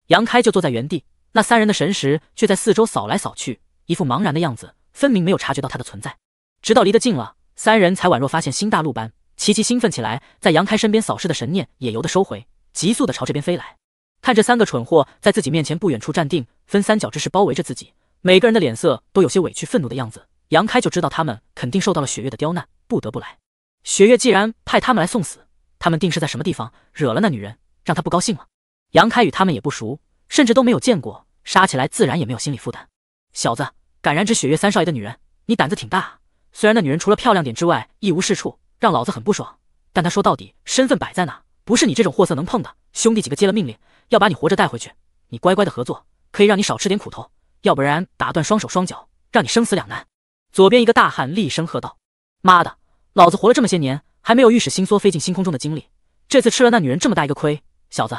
杨开就坐在原地，那三人的神识却在四周扫来扫去，一副茫然的样子，分明没有察觉到他的存在。直到离得近了，三人才宛若发现新大陆般，齐齐兴奋起来，在杨开身边扫视的神念也由得收回，急速的朝这边飞来。看着三个蠢货在自己面前不远处站定，分三角之势包围着自己，每个人的脸色都有些委屈、愤怒的样子，杨开就知道他们肯定受到了雪月的刁难，不得不来。雪月既然派他们来送死，他们定是在什么地方惹了那女人，让他不高兴了。杨开与他们也不熟，甚至都没有见过，杀起来自然也没有心理负担。小子，敢染指雪月三少爷的女人，你胆子挺大。虽然那女人除了漂亮点之外一无是处，让老子很不爽，但她说到底身份摆在哪，不是你这种货色能碰的。兄弟几个接了命令，要把你活着带回去，你乖乖的合作，可以让你少吃点苦头，要不然打断双手双脚，让你生死两难。左边一个大汉厉声喝道：“妈的！”老子活了这么些年，还没有御史星梭飞进星空中的经历。这次吃了那女人这么大一个亏，小子，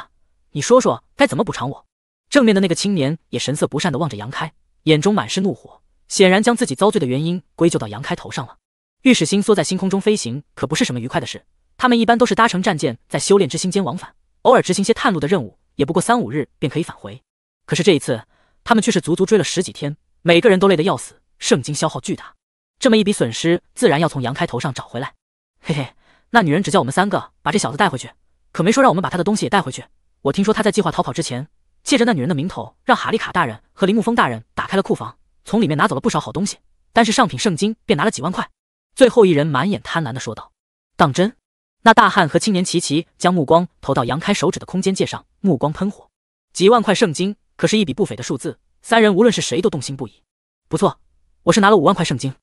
你说说该怎么补偿我？正面的那个青年也神色不善地望着杨开，眼中满是怒火，显然将自己遭罪的原因归咎到杨开头上了。御史星梭在星空中飞行可不是什么愉快的事，他们一般都是搭乘战舰在修炼之星间往返，偶尔执行些探路的任务，也不过三五日便可以返回。可是这一次，他们却是足足追了十几天，每个人都累得要死，圣经消耗巨大。这么一笔损失，自然要从杨开头上找回来。嘿嘿，那女人只叫我们三个把这小子带回去，可没说让我们把他的东西也带回去。我听说他在计划逃跑之前，借着那女人的名头，让哈利卡大人和林木风大人打开了库房，从里面拿走了不少好东西。单是上品圣经，便拿了几万块。最后一人满眼贪婪的说道：“当真？”那大汉和青年齐齐将目光投到杨开手指的空间界上，目光喷火。几万块圣经可是一笔不菲的数字，三人无论是谁都动心不已。不错，我是拿了五万块圣经。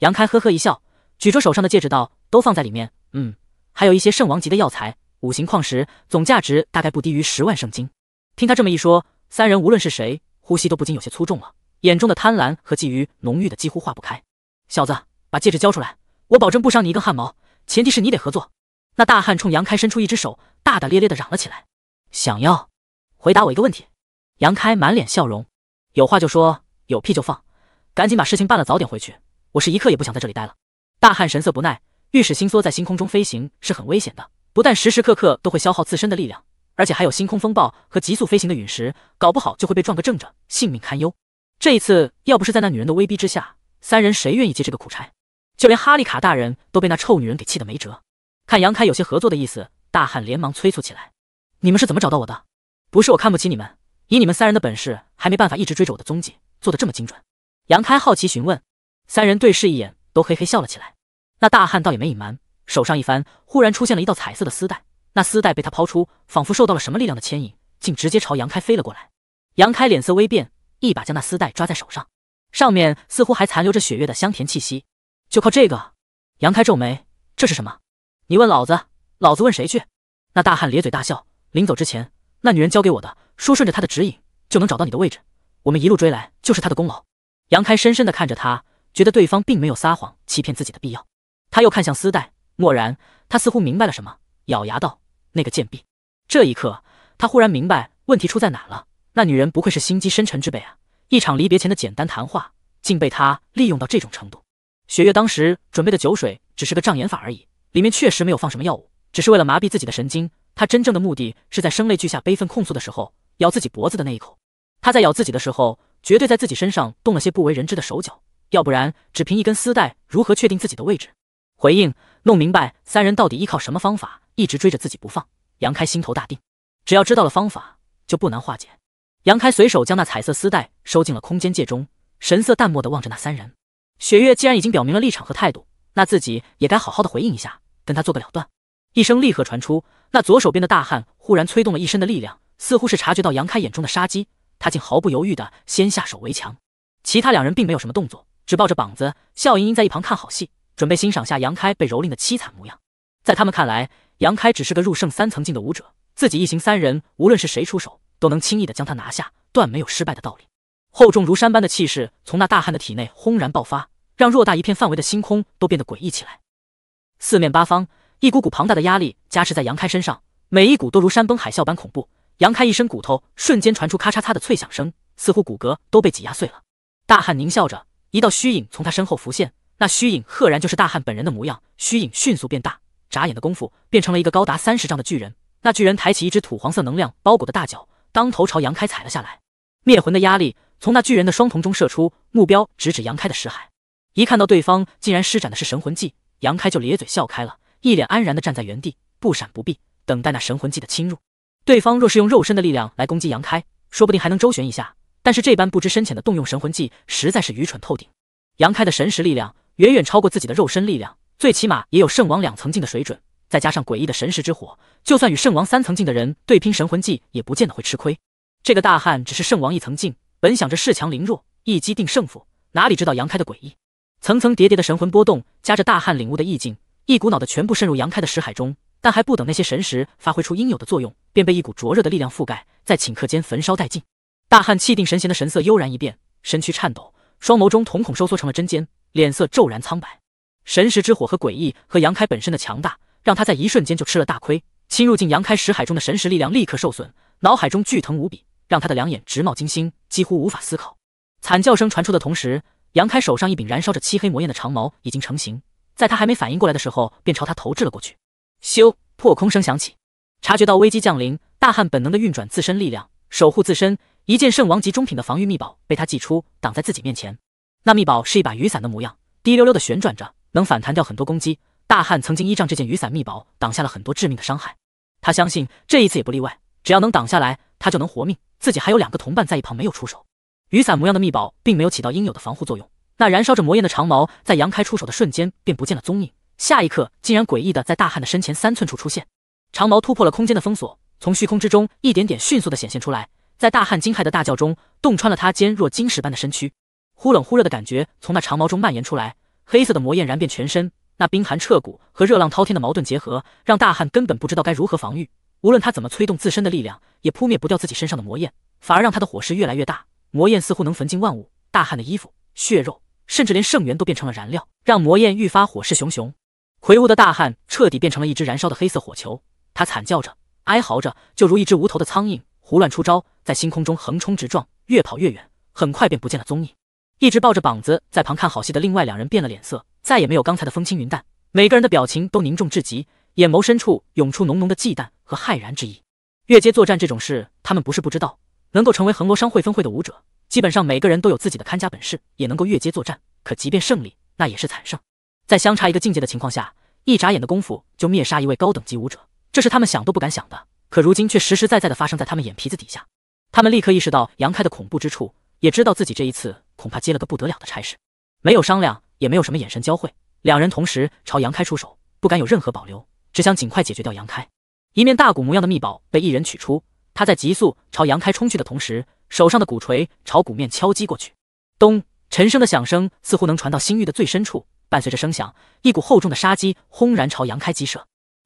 杨开呵呵一笑，举着手上的戒指道：“都放在里面，嗯，还有一些圣王级的药材、五行矿石，总价值大概不低于十万圣经。”听他这么一说，三人无论是谁，呼吸都不禁有些粗重了，眼中的贪婪和觊觎浓郁的几乎化不开。小子，把戒指交出来，我保证不伤你一根汗毛，前提是你得合作。那大汉冲杨开伸出一只手，大大咧咧的嚷了起来：“想要？”回答我一个问题。杨开满脸笑容：“有话就说，有屁就放，赶紧把事情办了，早点回去。”我是一刻也不想在这里待了。大汉神色不耐，御使星梭在星空中飞行是很危险的，不但时时刻刻都会消耗自身的力量，而且还有星空风暴和急速飞行的陨石，搞不好就会被撞个正着，性命堪忧。这一次，要不是在那女人的威逼之下，三人谁愿意接这个苦差？就连哈利卡大人都被那臭女人给气得没辙。看杨开有些合作的意思，大汉连忙催促起来：“你们是怎么找到我的？不是我看不起你们，以你们三人的本事，还没办法一直追着我的踪迹，做得这么精准。”杨开好奇询问。三人对视一眼，都嘿嘿笑了起来。那大汉倒也没隐瞒，手上一翻，忽然出现了一道彩色的丝带。那丝带被他抛出，仿佛受到了什么力量的牵引，竟直接朝杨开飞了过来。杨开脸色微变，一把将那丝带抓在手上，上面似乎还残留着雪月的香甜气息。就靠这个？杨开皱眉，这是什么？你问老子，老子问谁去？那大汉咧嘴大笑，临走之前，那女人交给我的，说顺着她的指引就能找到你的位置。我们一路追来，就是她的功劳。杨开深深的看着他。觉得对方并没有撒谎欺骗自己的必要，他又看向丝带，蓦然，他似乎明白了什么，咬牙道：“那个贱婢。”这一刻，他忽然明白问题出在哪了。那女人不愧是心机深沉之辈啊！一场离别前的简单谈话，竟被他利用到这种程度。雪月当时准备的酒水只是个障眼法而已，里面确实没有放什么药物，只是为了麻痹自己的神经。她真正的目的是在声泪俱下、悲愤控诉的时候咬自己脖子的那一口。她在咬自己的时候，绝对在自己身上动了些不为人知的手脚。要不然，只凭一根丝带，如何确定自己的位置？回应，弄明白三人到底依靠什么方法，一直追着自己不放。杨开心头大定，只要知道了方法，就不难化解。杨开随手将那彩色丝带收进了空间戒中，神色淡漠的望着那三人。雪月既然已经表明了立场和态度，那自己也该好好的回应一下，跟他做个了断。一声厉喝传出，那左手边的大汉忽然催动了一身的力量，似乎是察觉到杨开眼中的杀机，他竟毫不犹豫的先下手为强。其他两人并没有什么动作。只抱着膀子，笑盈盈在一旁看好戏，准备欣赏下杨开被蹂躏的凄惨模样。在他们看来，杨开只是个入圣三层境的武者，自己一行三人，无论是谁出手，都能轻易的将他拿下，断没有失败的道理。厚重如山般的气势从那大汉的体内轰然爆发，让偌大一片范围的星空都变得诡异起来。四面八方，一股股庞大的压力加持在杨开身上，每一股都如山崩海啸般恐怖。杨开一身骨头瞬间传出咔嚓嚓的脆响声，似乎骨骼都被挤压碎了。大汉狞笑着。一道虚影从他身后浮现，那虚影赫然就是大汉本人的模样。虚影迅速变大，眨眼的功夫变成了一个高达三十丈的巨人。那巨人抬起一只土黄色能量包裹的大脚，当头朝杨开踩了下来。灭魂的压力从那巨人的双瞳中射出，目标直指杨开的识海。一看到对方竟然施展的是神魂技，杨开就咧嘴笑开了，一脸安然的站在原地，不闪不避，等待那神魂技的侵入。对方若是用肉身的力量来攻击杨开，说不定还能周旋一下。但是这般不知深浅的动用神魂技，实在是愚蠢透顶。杨开的神识力量远远超过自己的肉身力量，最起码也有圣王两层境的水准，再加上诡异的神识之火，就算与圣王三层境的人对拼神魂技，也不见得会吃亏。这个大汉只是圣王一层境，本想着恃强凌弱，一击定胜负，哪里知道杨开的诡异，层层叠叠的神魂波动，夹着大汉领悟的意境，一股脑的全部渗入杨开的识海中，但还不等那些神识发挥出应有的作用，便被一股灼热的力量覆盖，在顷刻间焚烧殆尽。大汉气定神闲的神色悠然一变，身躯颤抖，双眸中瞳孔收缩成了针尖，脸色骤然苍白。神识之火和诡异和杨开本身的强大，让他在一瞬间就吃了大亏。侵入进杨开识海中的神识力量立刻受损，脑海中剧疼无比，让他的两眼直冒金星，几乎无法思考。惨叫声传出的同时，杨开手上一柄燃烧着漆黑魔焰的长矛已经成型，在他还没反应过来的时候，便朝他投掷了过去。咻，破空声响起。察觉到危机降临，大汉本能的运转自身力量，守护自身。一件圣王级中品的防御秘宝被他祭出，挡在自己面前。那秘宝是一把雨伞的模样，滴溜溜的旋转着，能反弹掉很多攻击。大汉曾经依仗这件雨伞秘宝挡下了很多致命的伤害，他相信这一次也不例外。只要能挡下来，他就能活命。自己还有两个同伴在一旁没有出手。雨伞模样的秘宝并没有起到应有的防护作用，那燃烧着魔焰的长矛在杨开出手的瞬间便不见了踪影，下一刻竟然诡异的在大汉的身前三寸处出现。长矛突破了空间的封锁，从虚空之中一点点迅速的显现出来。在大汉惊骇的大叫中，洞穿了他坚若金石般的身躯。忽冷忽热的感觉从那长矛中蔓延出来，黑色的魔焰燃遍全身。那冰寒彻骨和热浪滔天的矛盾结合，让大汉根本不知道该如何防御。无论他怎么催动自身的力量，也扑灭不掉自己身上的魔焰，反而让他的火势越来越大。魔焰似乎能焚尽万物，大汉的衣服、血肉，甚至连圣元都变成了燃料，让魔焰愈发火势熊熊。魁梧的大汉彻底变成了一只燃烧的黑色火球，他惨叫着，哀嚎着，就如一只无头的苍蝇。胡乱出招，在星空中横冲直撞，越跑越远，很快便不见了踪影。一直抱着膀子在旁看好戏的另外两人变了脸色，再也没有刚才的风轻云淡，每个人的表情都凝重至极，眼眸深处涌出浓浓的忌惮和骇然之意。越阶作战这种事，他们不是不知道。能够成为恒罗商会分会的武者，基本上每个人都有自己的看家本事，也能够越阶作战。可即便胜利，那也是惨胜。在相差一个境界的情况下，一眨眼的功夫就灭杀一位高等级武者，这是他们想都不敢想的。可如今却实实在在的发生在他们眼皮子底下，他们立刻意识到杨开的恐怖之处，也知道自己这一次恐怕接了个不得了的差事。没有商量，也没有什么眼神交汇，两人同时朝杨开出手，不敢有任何保留，只想尽快解决掉杨开。一面大鼓模样的秘宝被一人取出，他在急速朝杨开冲去的同时，手上的鼓槌朝鼓面敲击过去，咚，沉声的响声似乎能传到星域的最深处。伴随着声响，一股厚重的杀机轰然朝杨开击射。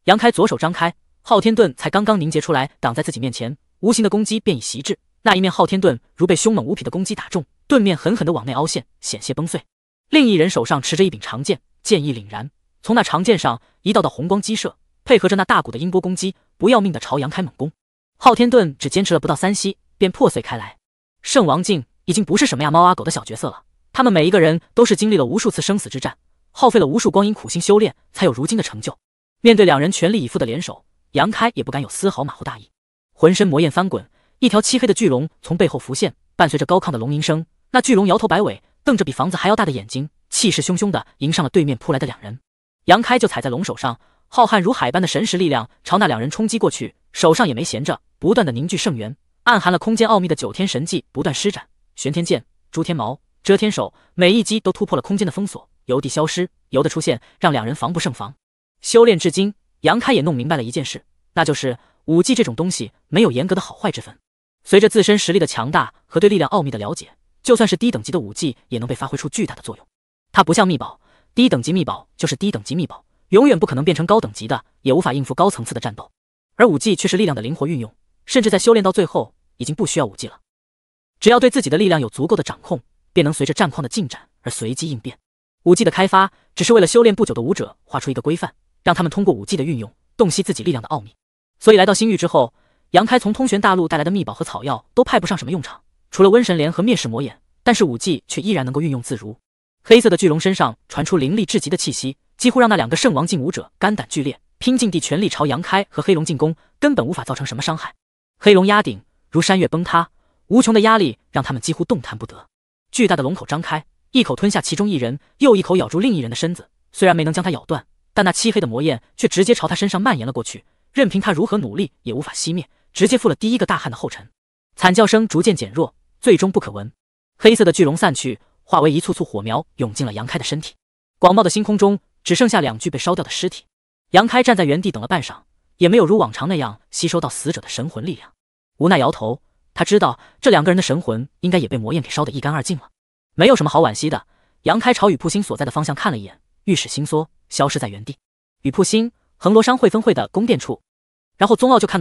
杨开左手张开。昊天盾才刚刚凝结出来，挡在自己面前，无形的攻击便已袭至。那一面昊天盾如被凶猛无比的攻击打中，盾面狠狠地往内凹陷，险些崩碎。另一人手上持着一柄长剑，剑意凛然，从那长剑上一道道红光激射，配合着那大鼓的音波攻击，不要命的朝杨开猛攻。昊天盾只坚持了不到三息，便破碎开来。圣王境已经不是什么呀猫啊狗的小角色了，他们每一个人都是经历了无数次生死之战，耗费了无数光阴苦心修炼，才有如今的成就。面对两人全力以赴的联手。杨开也不敢有丝毫马虎大意，浑身魔焰翻滚，一条漆黑的巨龙从背后浮现，伴随着高亢的龙吟声，那巨龙摇头摆尾，瞪着比房子还要大的眼睛，气势汹汹的迎上了对面扑来的两人。杨开就踩在龙手上，浩瀚如海般的神识力量朝那两人冲击过去，手上也没闲着，不断的凝聚圣元，暗含了空间奥秘的九天神技不断施展，玄天剑、朱天矛、遮天手，每一击都突破了空间的封锁，由地消失，由的出现让两人防不胜防。修炼至今。杨开也弄明白了一件事，那就是武技这种东西没有严格的好坏之分。随着自身实力的强大和对力量奥秘的了解，就算是低等级的武技也能被发挥出巨大的作用。它不像秘宝，低等级秘宝就是低等级秘宝，永远不可能变成高等级的，也无法应付高层次的战斗。而武技却是力量的灵活运用，甚至在修炼到最后，已经不需要武技了。只要对自己的力量有足够的掌控，便能随着战况的进展而随机应变。武技的开发只是为了修炼不久的武者画出一个规范。让他们通过武技的运用，洞悉自己力量的奥秘。所以来到星域之后，杨开从通玄大陆带来的秘宝和草药都派不上什么用场，除了瘟神莲和灭世魔眼，但是武技却依然能够运用自如。黑色的巨龙身上传出凌厉至极的气息，几乎让那两个圣王境武者肝胆俱裂，拼尽地全力朝杨开和黑龙进攻，根本无法造成什么伤害。黑龙压顶如山岳崩塌，无穷的压力让他们几乎动弹不得。巨大的龙口张开，一口吞下其中一人，又一口咬住另一人的身子，虽然没能将他咬断。但那漆黑的魔焰却直接朝他身上蔓延了过去，任凭他如何努力也无法熄灭，直接负了第一个大汉的后尘。惨叫声逐渐减弱，最终不可闻。黑色的巨龙散去，化为一簇簇火苗，涌进了杨开的身体。广袤的星空中只剩下两具被烧掉的尸体。杨开站在原地等了半晌，也没有如往常那样吸收到死者的神魂力量，无奈摇头。他知道这两个人的神魂应该也被魔焰给烧得一干二净了，没有什么好惋惜的。杨开朝雨瀑星所在的方向看了一眼。御史心缩，消失在原地。雨布星横罗商会分会的宫殿处，然后宗傲就看到。